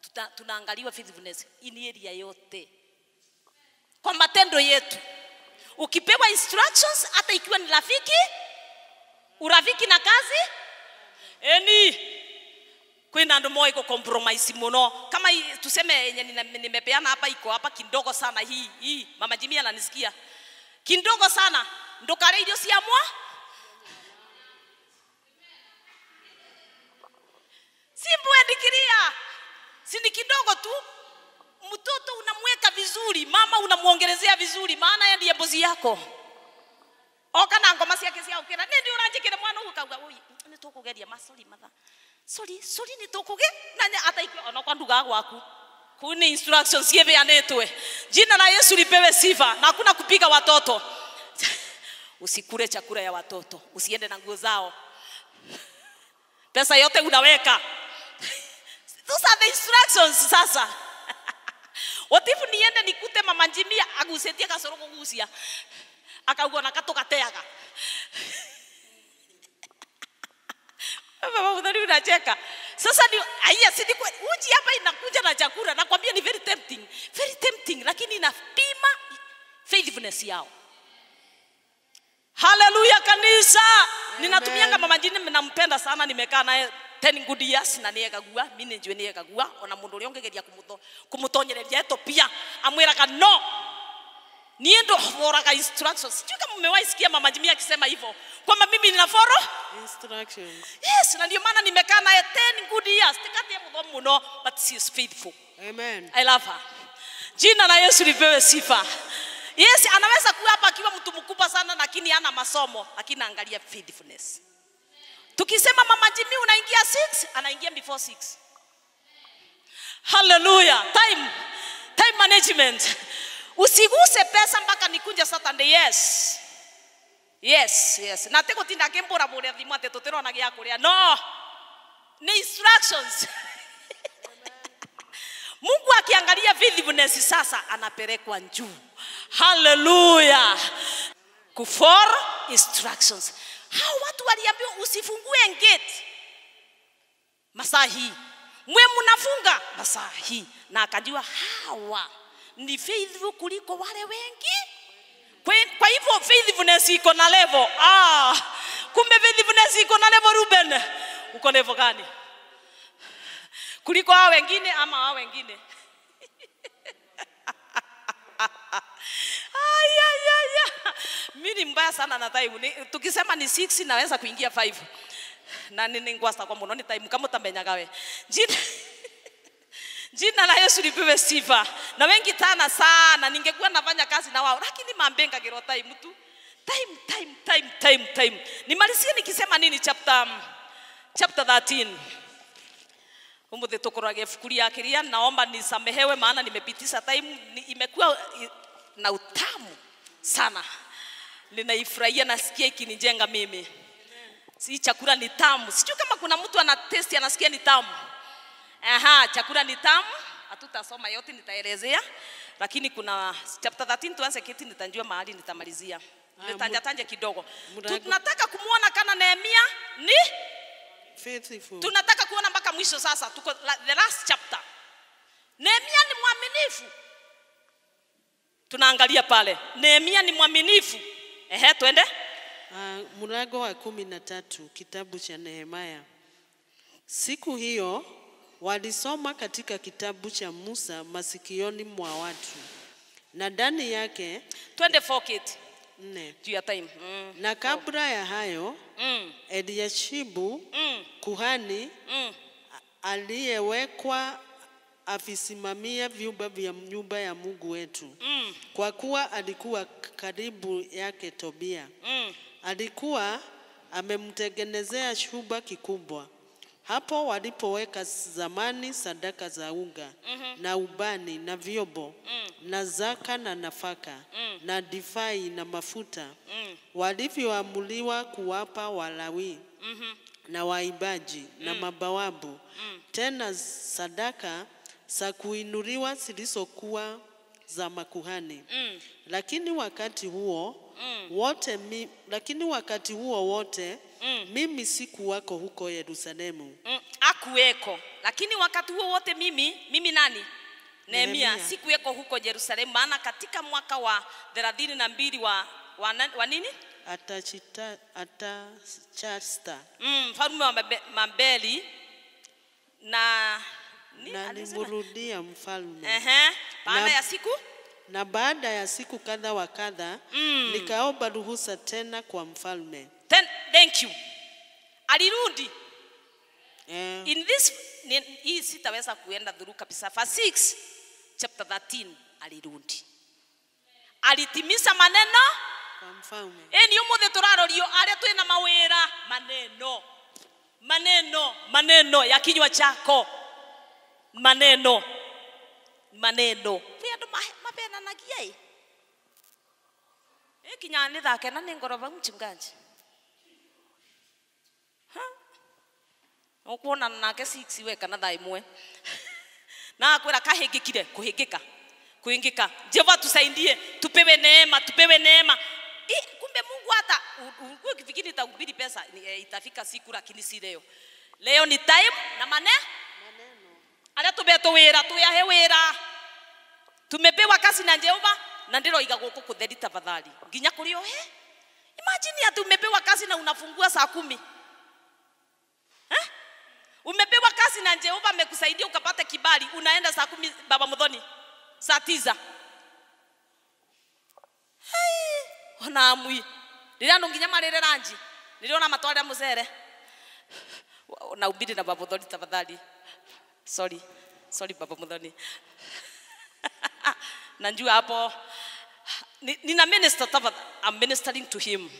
Tuta, tunaangaliwa faithfulness in area yote kwa matendo yetu. Ukipewa instructions, hata ikiwa ni rafiki, urafiki na kazi, eni kwina andu moe compromise muno kama tuseme yenye nimepeana hapa iko hapa kidogo sana hii hii mama Jimmy ananisikia kidogo sana ndukare irio ciamwa simbwe dikiria ni kidogo tu mtoto unamweka vizuri mama unamuongelezea vizuri maana yeye ndiye mbuzi yako oka na ngoma ciake ciaukira ni ndi uranjikire mwana uyu kauga uyi ni tukugeria macori matha sori sori ni tukuge na ataikwe ona kwa nduga gwaku kuna instructions yebeanetwe jina la Yesu lipewe sifa na hakuna kupiga watoto usikure chakula ya watoto usiende na nguo zao pesa yote unaweka those are the instructions sasa watifu niende nikute mama Jimmy agusetie kasoro kugusia akauga ona gatå gateaga baba mudhari unacheka sasa ni aya sidi kwa uji hapa inakuja na chakula na kwambia ni very tempting very tempting lakini inapima faithfulness yao haleluya kanisa ninatumia kama majini mnampenda sana nimekaa naye ten good years na mimi ni ninjue niekagua ona mundu uria ungigeria kumutho kumutonyereria eto pia amwiraga no niendo ndo foraga instructions. Sijui kama umewahi sikia mama Jimmy akisema hivyo kwamba mimi nina foro instructions. Yes, na ndio maana nimekaa naye 10 good years. Tikati ya mdomo mno but she is faithful. Amen. I love her. Jina la Yesu lipewe sifa. Yes, anaweza kuwa hapa akiwa mtu mkubwa sana lakini hana masomo, lakini angalia faithfulness. Tukisema mama Jimmy unaingia 6, anaingia before 6. Hallelujah. Time time management usiguse pesa mpaka nikunja saturday yes yes yes na tegutinda ngimbura muria thimu ati na gia kuria no ni instructions mungu akiangalia visiveness sasa anapelekwa juu haleluya kufor instructions hao watu waliambiwa usifungue gate masaa hii mwe mnafunga masaa hii na akajua hawa ni faithful kuliko wale wengi. Kwa, hivyo faithfulness iko na level. Ah, kumbe faithfulness iko na level Ruben. Uko level gani? Kuliko hao wengine ama hao wengine? Mimi ni mbaya sana na time ni, tukisema ni 6 naweza kuingia 5 na ni ngwasta kwa mbona ni time kama utamenyaga we Jina Jina la Yesu lipewe sifa. Na wengi tana sana, ningekuwa nafanya kazi na wao, lakini mambenga time tu time time time time time. Nimalizie nikisema nini chapter mm, chapter 13 umuthe tukorage fukuri ya kiria naomba nisamehewe maana nimepitisha time ni, imekuwa na utamu sana ninaifurahia nasikia ikinijenga mimi si chakula ni tamu sijui kama kuna mtu ana test anasikia ni tamu Aha, chakula ni tamu, hatutasoma yote, nitaelezea lakini kuna chapter 13 tuanze kiti, nitanjua mahali nitamalizia, ah, Nitanja tanja kidogo. Tunataka kumuona kana Nehemia ni faithful, tunataka kuona mpaka mwisho. Sasa tuko la, the last chapter. Nehemia ni mwaminifu, tunaangalia pale, Nehemia ni mwaminifu. Ehe, twende uh, mlango wa kumi na tatu kitabu cha Nehemia. Siku hiyo Walisoma katika kitabu cha Musa masikioni mwa watu na ndani yake. 24 kit nne juu ya time mm. na kabla ya hayo mm. Eliashibu mm. kuhani mm. aliyewekwa avisimamia vyumba vya nyumba ya Mungu wetu mm. kwa kuwa alikuwa karibu yake Tobia mm. alikuwa amemtengenezea shuba kikubwa hapo walipoweka zamani sadaka za unga mm -hmm. na ubani na vyobo mm. na zaka na nafaka mm. na divai na mafuta mm. walivyoamuliwa kuwapa Walawi mhm. mm -hmm. na waibaji mm. na mabawabu mm. tena sadaka za kuinuliwa zilizokuwa za makuhani mm. lakini wakati huo mm. wote mi, lakini wakati huo wote Mm. mimi sikuwako huko Yerusalemu mm. akuweko, lakini wakati huo wote mimi mimi nani Nehemia sikuweko huko Yerusalemu, maana katika mwaka wa 32 na mbili wa, wa, wa nini Atachita, Atachasta Mm, mm, wa mabeli na ni, nilimrudia mfalme baada ya siku na baada ya siku kadha wa kadha mm. nikaomba ruhusa tena kwa mfalme thank you alirudi yeah. in this hii sitaweza kuenda dhuru kabisa verse 6 chapter 13 alirudi alitimisa maneno ni umuthi turarorio aria twina mawira maneno maneno maneno ya kinywa chako maneno maneno ni andu mabenanagia i ikinya nithake na ni ngorova ukuonana nake we kana thaa imwe na akwira kahingikire kuhingika kuhingika jeva tusaidie tupewe neema tupewe neema I, kumbe mungu hata ulikuwa ukifikiri nitahubiri pesa eh, itafika siku lakini si leo leo ni time na mane maneno aria tubetwo wira tuyahe wira tumepewa kasi na jehova na ndiro iga guku kutheri tafadhali ginya kuri ohe imagine ya tumepewa kasi na unafungua saa kumi Umepewa kazi na Jehova amekusaidia ukapata kibali, unaenda saa kumi baba mdhoni, saa tisa hai ona amwi riria ndu nginya marire ranji niriona matware mucere na ubiri na baba mdhoni tafadhali sorry sorry baba mdhoni najua hapo nina minister tafadhali I'm ministering to him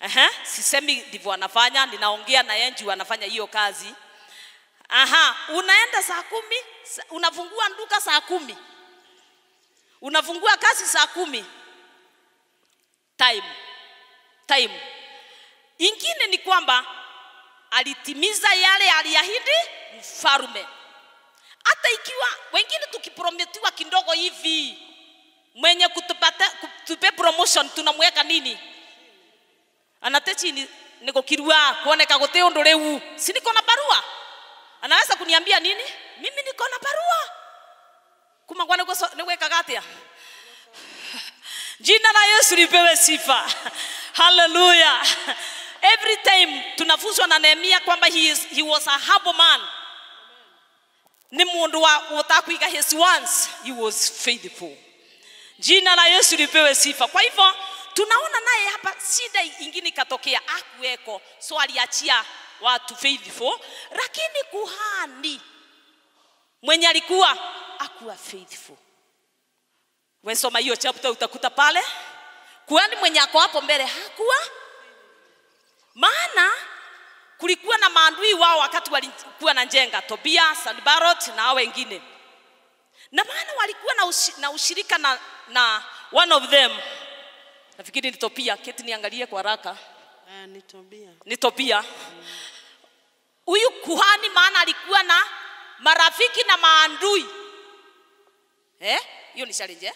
Aha, uh -huh. sisemi ndivyo anafanya, ninaongea na yeye anafanya hiyo kazi. Aha, unaenda saa kumi, unafungua duka saa kumi, unafungua kazi saa kumi. Time, time. Ingine ni kwamba alitimiza yale aliahidi mfarume hata ikiwa wengine tukiprometiwa kidogo hivi, mwenye kutupata kutupe promotion tunamweka nini? Anatechi ni nikukirua kuoneka guti undu riu si niko na barua anaweza kuniambia nini mimi niko na barua kumangwa nĩgwĩkaga atĩa jina la yesu lipewe sifa haleluya every time tunafunzwa na nehemia kwamba he, is, he was a humble man ni mundu wa utakuiga his once he was faithful jina la yesu lipewe sifa kwa hivyo tunaona naye hapa shida ingine ikatokea akuweko so aliachia watu faithful, lakini kuhani mwenye alikuwa akuwa faithful. Wesoma hiyo chapter utakuta pale kuhani mwenye ako hapo mbele hakuwa, maana kulikuwa na maandui wao wakati walikuwa na njenga Tobia, sanbarot na hao wengine, na maana walikuwa na, ush, na ushirika na, na one of them nafikiri ni Tobia. Keti niangalie kwa haraka. Eh, ni Tobia, ni Tobia. Mm huyu kuhani, maana alikuwa na marafiki na maandui eh? Hiyo ni challenge eh?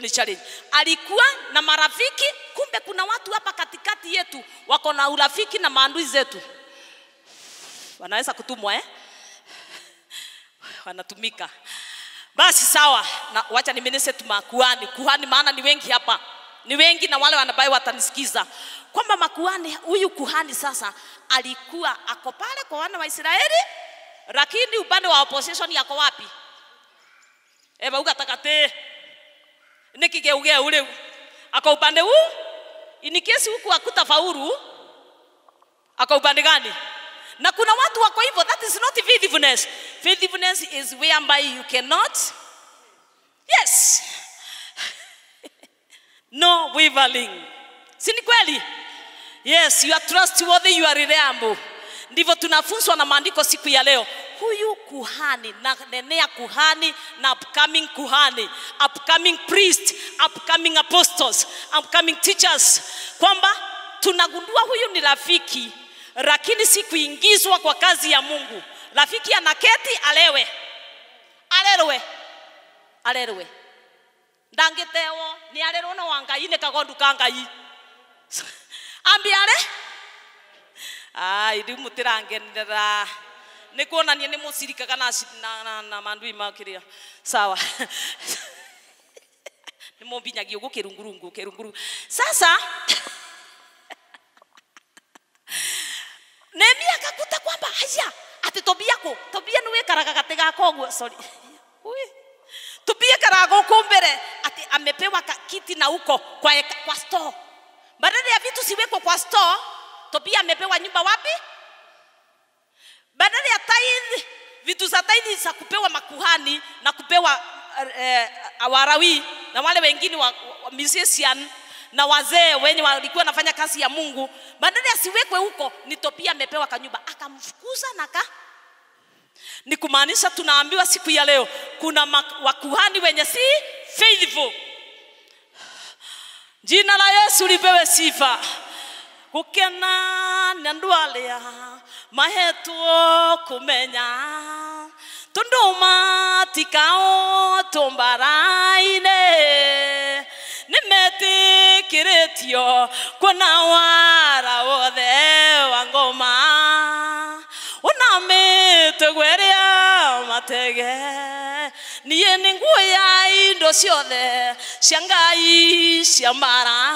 ni challenge. Alikuwa na marafiki, kumbe kuna watu hapa katikati yetu wako na urafiki na maandui zetu, wanaweza kutumwa eh? wanatumika. Basi sawa, na wacha nimenese tumakuhani kuhani, maana ni wengi hapa ni wengi na wale wanabai watanisikiza kwamba makuhani huyu kuhani sasa alikuwa ako pale kwa wana wa Israeli, lakini upande wa opposition yako wapi? Eba uga takate niki nikigeuge ule ako upande huu, ini kesi huku akuta akutafaulu, ako upande gani? Na kuna watu wako hivyo, that is not faithfulness. Faithfulness is whereby you cannot yes no wavering. Si ni kweli? Yes, you are trustworthy, you are reliable. Ndivyo tunafunzwa na maandiko siku ya leo. Huyu kuhani na nenea kuhani na upcoming kuhani, upcoming priest, upcoming apostles, upcoming teachers, kwamba tunagundua huyu ni rafiki, lakini si kuingizwa kwa kazi ya Mungu. Rafiki anaketi alewe, alelwe alelwe nä ni ari runo wa ngai nä kagondu ka ngai are ai riu mutirangenera ni kuonania nä kuonania na, na, na, na mandui makiria sawa ni mumbinyagia ugu kä kirungurungu sasa nemia kakuta kwamba haya ati tobia ku tobia ni wikaraga gati gaka uguo sorry tubie karaga mbere amepewa kiti na huko kwa, kwa store. Badala ya vitu siwekwe kwa store, Tobia amepewa nyumba wapi? Badala ya tithe, vitu za tithe za kupewa makuhani na kupewa eh, eh awarawi na wale wengine wa, wa musician na wazee wenye walikuwa nafanya kazi ya Mungu, badala ya siwekwe huko, ni Tobia amepewa kanyumba, akamfukuza na ka ni kumaanisha tunaambiwa siku ya leo kuna wakuhani wenye si faithful jina la yesu lipewe sifa gukena na andu aria mahetwo kumenya tundu matikao tumbaraine nimetikiriitio kuona wara wothe wa ngoma rä gweria matege ni eni nguya indo siode siangai siamara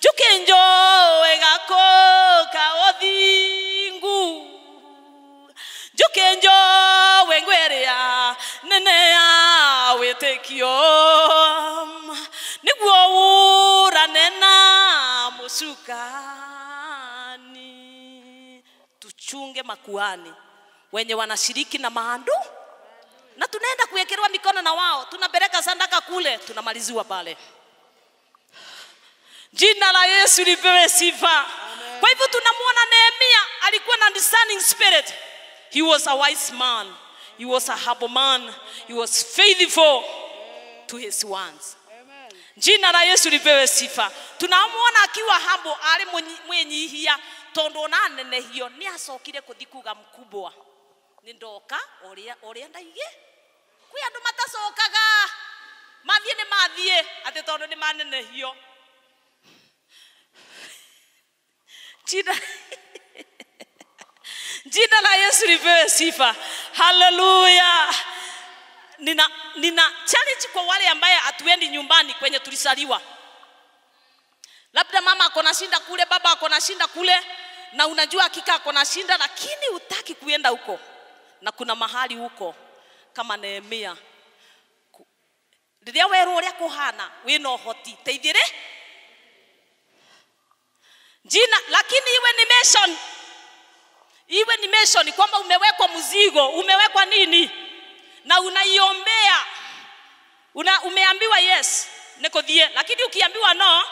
jukenjo ega ko ka odingu jukenjo wengweria nene ya wetekio niguo ura nena musukani tuchunge makuani wenye wanashiriki na maandu na tunaenda kuwekelewa mikono na wao, tunapeleka sandaka kule, tunamaliziwa pale. Jina la Yesu lipewe sifa. Kwa hivyo tunamwona Nehemia alikuwa na discerning spirit. He was a wise man. He was a humble man. He was faithful to his ones. Jina la Yesu lipewe sifa. Tunamwona akiwa humble, ari mwenyihia tondu onanenehio ni asokire kuthi kuga mkubwa nä ndoka a ndaigä kwä andu matacokaga mathiä nä mathiä atä tondå nä manenehio jina jina la yesu lipewe sifa haleluya nina, nina challenge kwa wale ambaye hatuendi nyumbani kwenye tulisaliwa labda mama akona shinda kule baba akona shinda kule na unajua hakika akona shinda lakini utaki kuenda huko na kuna mahali huko kama Nehemia riria werwo uria kuhana wina uhoti teithire jina lakini iwe ni mission iwe ni mission kwamba umewekwa mzigo umewekwa nini na unaiombea una umeambiwa yes nikuthie lakini ukiambiwa no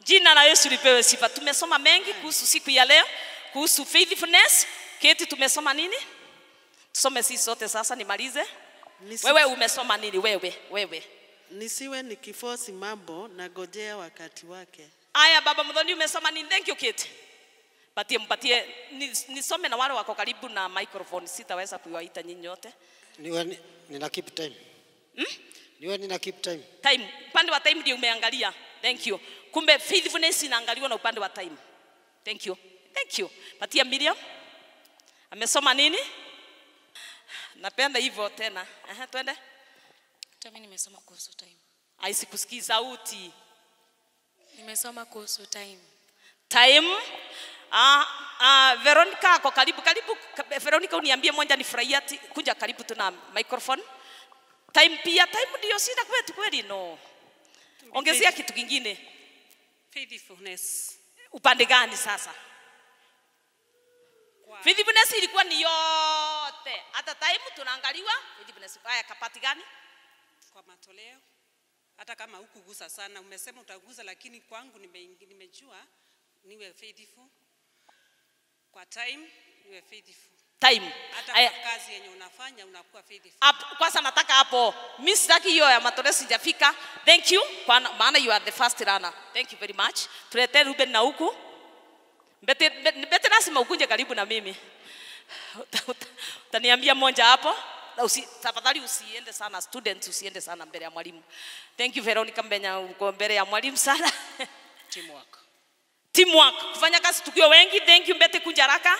jina la Yesu lipewe sifa tumesoma mengi kuhusu siku ya leo kuhusu faithfulness keti tumesoma nini tusome sisi sote sasa, nimalize. Nisi... Wewe umesoma nini wewe? Wewe nisiwe nikifosi mambo na gojea wakati wake. Aya, baba mdhoni umesoma nini? Thank you Kate. Patie mpatie nisome na wale wako karibu na microphone, sitaweza kuwaita nyinyi wote. Niwe nina keep time. Hmm? Niwe nina keep time. Time. Upande wa time ndio umeangalia. Thank you. Kumbe faithfulness inaangaliwa na upande wa time. Thank you. Thank you. Patia Miriam. Amesoma nini? napenda hivyo tena. Aha, twende. Hata mimi nimesoma kuhusu time. Ai, sikusikii sauti. Nimesoma kuhusu time. Time. Ah, ah, Veronica ako karibu karibu. Veronica, uniambie moja, nifurahia kuja karibu, tuna microphone. Time pia, time ndio sina kwetu kweli, no. Ongezea kitu kingine. Faithfulness. Upande gani sasa? Faithfulness ilikuwa ni yote. Hata time tunaangaliwa faithfulness. Haya, kapati gani? Kwa matoleo. Hata kama hukugusa sana, umesema utagusa, lakini kwangu nimejua niwe faithful kwa time, niwe faithful time. Hata kwa kazi yenye unafanya unakuwa faithful. Up, kwanza nataka hapo, mimi sitaki hiyo ya matoleo sijafika. Thank you, Kwa maana you are the first runner. Thank you very much. Tuletee Ruben na huku. Beti, beti lazima ukuje karibu na mimi utaniambia moja hapo usi, tafadhali usiende sana students, usiende sana mbele ya mwalimu. Thank you Veronica Mbenya, uko mbele ya mwalimu sana. Teamwork. Teamwork. Kufanya kazi tukio wengi. Thank you Mbete, kunja haraka.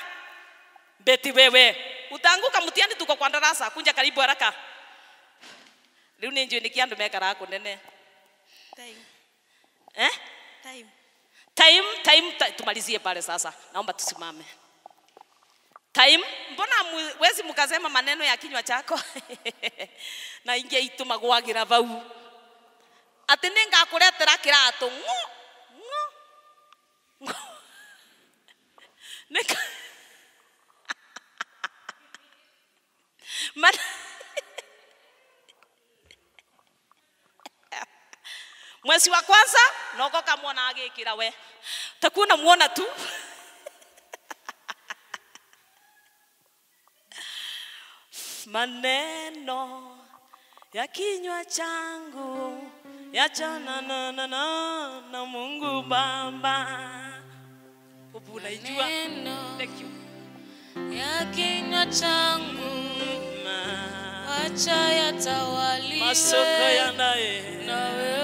Mbete wewe, utaanguka mtihani, tuko kwa darasa, kunja karibu haraka. Riu ni njoo nikiandu mekara kunene. Time. Eh? Time time, time, time. Tumalizie pale sasa, naomba tusimame. Time, mbona wezi mukasema maneno ya kinywa chako na ingeituma gwagira vau ati ningakuretera kiratu ngo ngo ng'u nika mana mwesi wa kwanza nogo kamwona agikira we takuna muona tu maneno ya kinywa changu yachanana na, na, na na Mungu Baba. upulaijua Thank you. Ya kinywa changu acha yatawaliwe, masoko yanaye wewe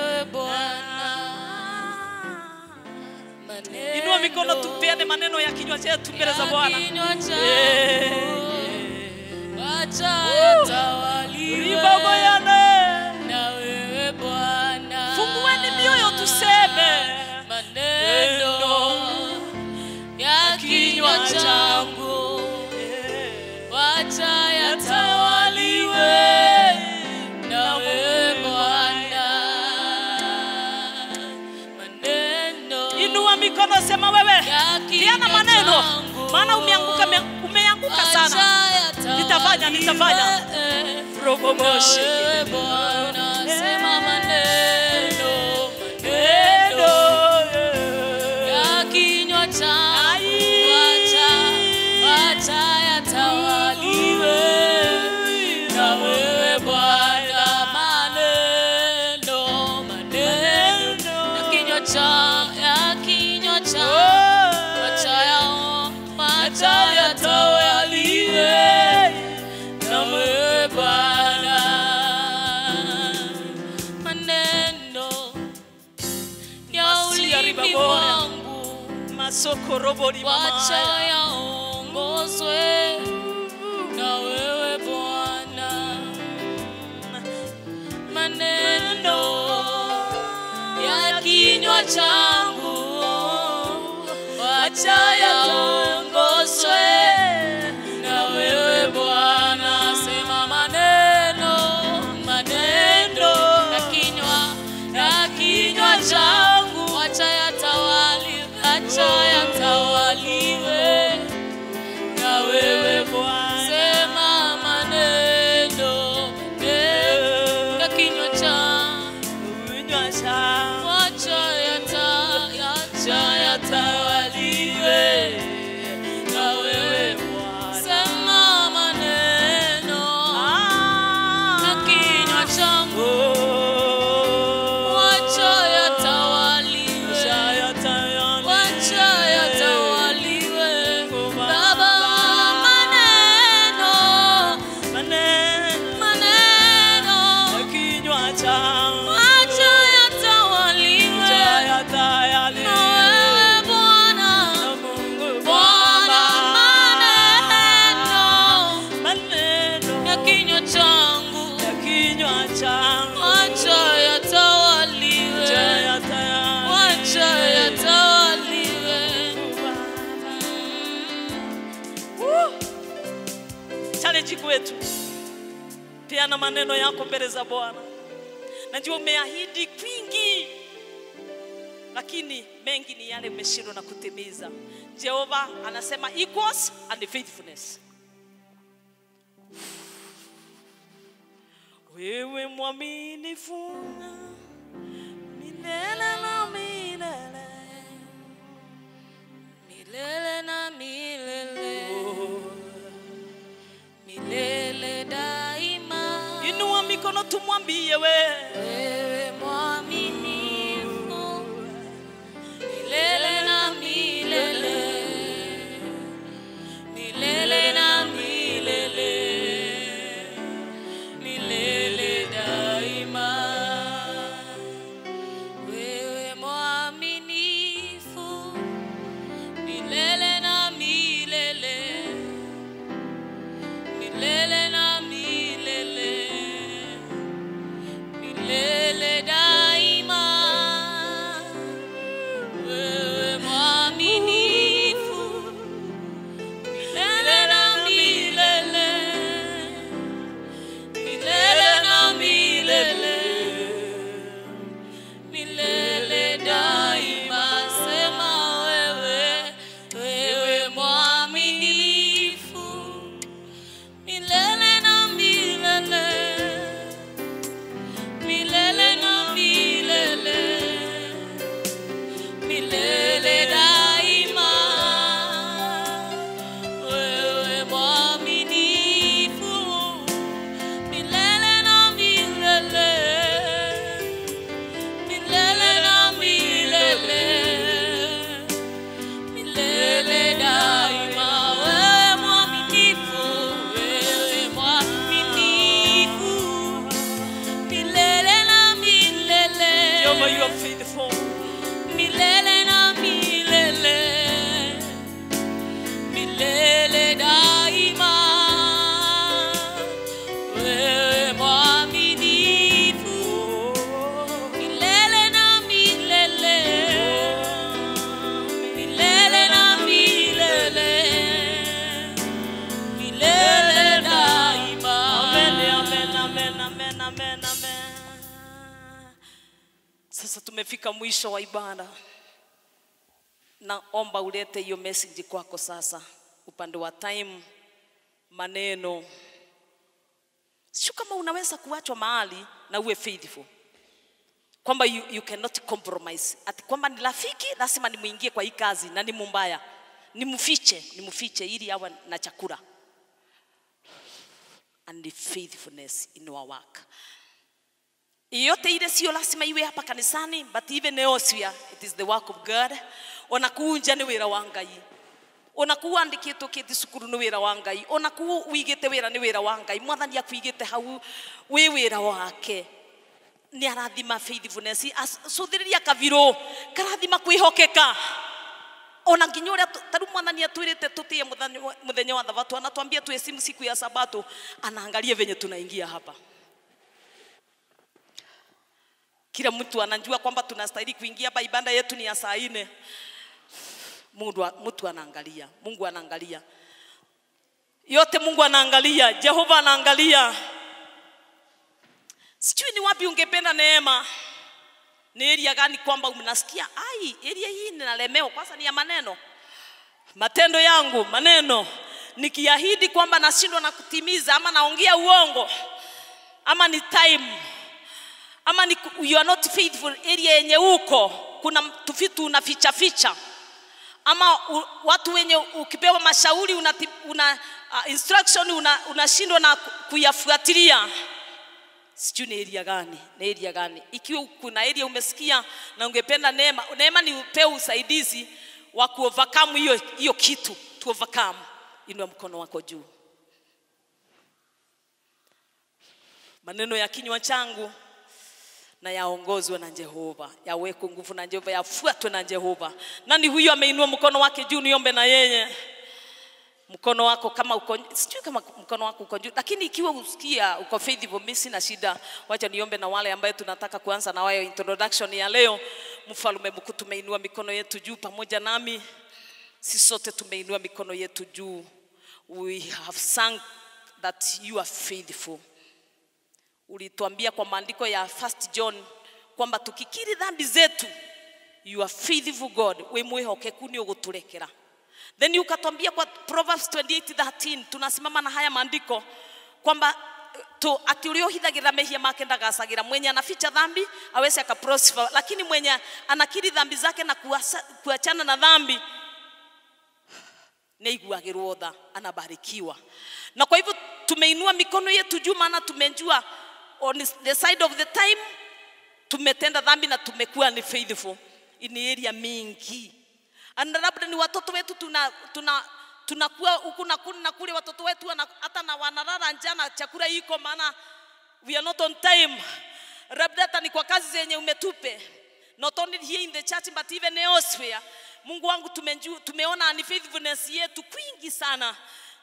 Tuinua mikono, tupeane maneno ya kinywa chetu mbele za Bwana. nitafanya nitafanya robo moshi roboli wacha yaongozwe na wewe Bwana, maneno ya kinywa changu wacha maneno yako mbele za Bwana. Najua umeahidi kwingi, lakini mengi ni yale umeshindwa na kutimiza. Jehova anasema equals and faithfulness. Wewe mwaminifu milele na milele, milele na milele mikono tumwambie wewe sasa tumefika mwisho wa ibada. Naomba ulete hiyo message kwako sasa, upande wa time, maneno. Sio kama unaweza kuachwa mahali na uwe faithful kwamba you, you cannot compromise, ati kwamba ni rafiki lazima nimuingie kwa hii kazi na ni mumbaya, nimfiche, nimfiche ili awe na chakula and the faithfulness in our work yote ile sio lazima iwe hapa kanisani but even elsewhere it is the work of God ona kuunja ni wira wa ngai ona kuandikitwo kiti cukuru ni wira wa ngai ona ku wigite wira ni wira wa ngai mwathani akuigite hau wi wira wake ni arathima faithfulness acuthiriria kavirå karathima kwihokeka ona nginya uria taru mwathani atwirite tutie muthenya wa thabatũ ana twambie twesimu siku ya sabato anaangalie venye tunaingia hapa Kila mtu anajua kwamba tunastahili kuingia hapa, ibada yetu ni ya saa nne. Mtu anaangalia, Mungu anaangalia yote, Mungu anaangalia, Jehova anaangalia. Sijui ni wapi ungependa neema, ni eria gani kwamba mnasikia ai, eria hii ninalemewa, kwanza ni ya maneno, matendo yangu, maneno nikiahidi kwamba nashindwa na kutimiza, ama naongea uongo, ama ni time ama ni, you are not faithful area yenye uko kuna vitu unaficha ficha ficha ama u, watu wenye ukipewa mashauri una, una uh, instruction unashindwa una, na kuyafuatilia sijui ni area gani ni area gani ikiwa kuna area umesikia na ungependa neema neema ni upewe usaidizi wa kuovercome hiyo hiyo kitu tu overcome inua mkono wako juu maneno ya kinywa changu na yaongozwe na Jehova, yawekwe nguvu na Jehova, yafuatwe na Jehova. Nani huyu ameinua mkono wake juu? Niombe na yeye mkono wako kama uko sijui kama mkono wako uko juu, lakini ikiwa usikia uko faithful, mimi sina shida. Wacha niombe na wale ambayo tunataka kuanza na wao introduction ya leo. Mfalme mkuu, tumeinua mikono yetu juu pamoja nami, si sote tumeinua mikono yetu juu. We have sung that you are faithful ulituambia kwa maandiko ya First John kwamba tukikiri dhambi zetu you are faithful God we mwihokeku ni uguturekera then ukatwambia kwa Proverbs 28:13 tunasimama na haya maandiko kwamba to ati uria uhithagira mehia make ndagacagira mwenye anaficha dhambi awese akaprosper lakini mwenye anakiri dhambi zake na kuachana na dhambi nĩaiguagĩrwo tha anabarikiwa na kwa hivyo tumeinua mikono yetu juu maana tumejua on the side of the time tumetenda dhambi na tumekuwa ni faithful in area mingi and labda ni watoto wetu tuna tuna tunakuwa huku na kuni na kule, watoto wetu hata na wanalala njana, chakula iko maana we are not on time, labda hata ni kwa kazi zenye umetupe, not only here in the church but even elsewhere. Mungu wangu, tumeona ni faithfulness yetu kwingi sana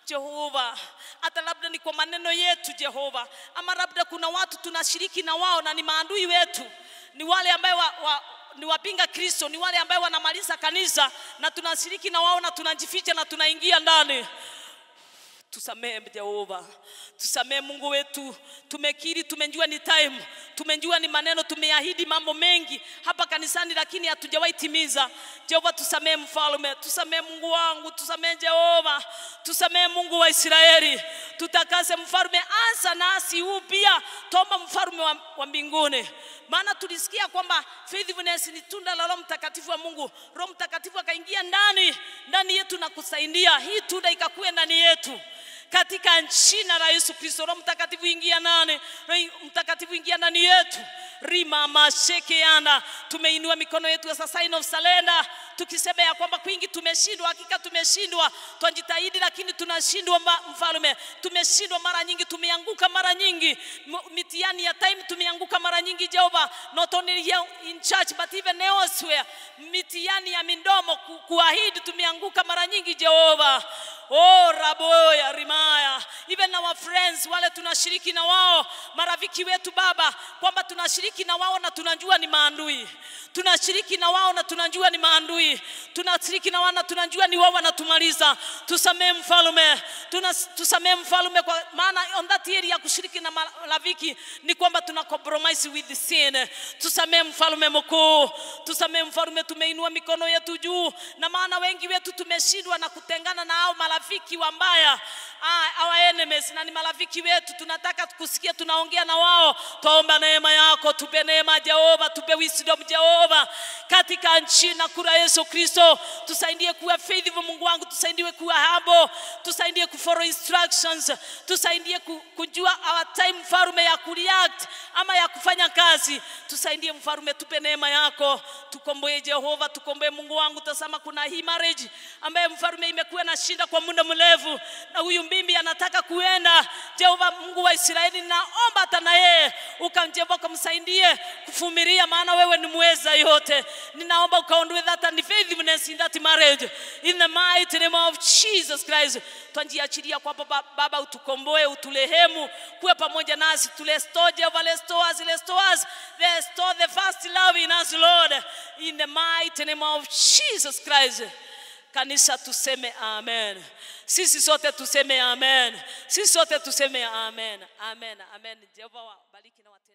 Jehova, hata labda ni kwa maneno yetu Jehova, ama labda kuna watu tunashiriki na wao na ni maadui wetu, ni wale ambao wa, wa, ni wapinga Kristo, ni wale ambao wanamaliza kanisa na tunashiriki na wao na tunajificha na tunaingia ndani Tusamehe Jehova, tusamehe Mungu wetu. Tumekiri, tumejua ni time, tumejua ni maneno, tumeahidi mambo mengi hapa kanisani, lakini hatujawahi timiza. Jehova, tusamehe mfalme, tusamehe Mungu wangu, tusamehe Jehova, tusamehe Mungu wa Israeli, tutakase mfalme asa nasi huu pia mfalme wa, wa mbinguni, maana tulisikia kwamba faithfulness ni tunda la Roho Mtakatifu wa Mungu. Roho Mtakatifu akaingia ndani ndani yetu na kusaidia hii tunda ikakue ndani yetu katika jina la Yesu Kristo. Roho Mtakatifu ingia nane, Roho Mtakatifu ingia ndani yetu. Rima mashekeana, tumeinua mikono yetu as a sign of surrender, tukisema ya kwamba kwingi tumeshindwa, hakika tumeshindwa, twajitahidi lakini tunashindwa. Mfalme, tumeshindwa mara nyingi, tumeanguka mara nyingi, mitiani ya time tumeanguka mara nyingi. Jehova, not only here in church but even elsewhere, mitiani ya midomo, kuahidi, tumeanguka mara nyingi Jehova oh raboya rimaya even our friends wale tunashiriki na wao marafiki wetu baba kwamba tunashiriki na wao na tunajua ni maandui tunashiriki na wao na tunajua ni maandui tunashiriki na wao na tunajua ni wao wanatumaliza tusamee mfalume tusamee mfalume kwa maana on that area ya kushiriki na marafiki ni kwamba tuna compromise with sin tusamee mfalume mkuu tusamee mfalume tumeinua mikono yetu juu na maana wengi wetu tumeshindwa na kutengana na hao marafiki marafiki wambaya ah, our enemies, na ni marafiki wetu. Tunataka kusikia, tunaongea na wao, twaomba neema yako, tupe neema Jehova, tupe wisdom Jehova, katika nchi na kura Yesu Kristo, tusaidie kuwa faithful Mungu wangu, tusaidie kuwa humble, tusaidie kufollow instructions, tusaidie kujua our time mfarume ya kureact ama ya kufanya kazi, tusaidie mfarume, tupe neema yako, tukomboe Jehova, tukomboe Mungu wangu. tasama kuna hii marriage ambaye mfarume imekuwa na shida kwa muda mrefu na huyu mbimbi anataka kuenda. Jehova Mungu wa Israeli, naomba hata na yeye ukamjemba ukamsaidie kuvumilia, maana wewe ni muweza yote. Ninaomba ukaondoe that and unfaithfulness in that marriage in the mighty name of Jesus Christ. Twajiachilia kwako Baba, utukomboe, uturehemu, kuwe pamoja nasi, tulestore Jehova, restore us, restore us, restore the first love in us Lord, in the mighty name of Jesus Christ. Kanisa tuseme amen. Sisi sote tuseme amen. Sisi sote tuseme amen. Amen. Amen. Jehova wabariki na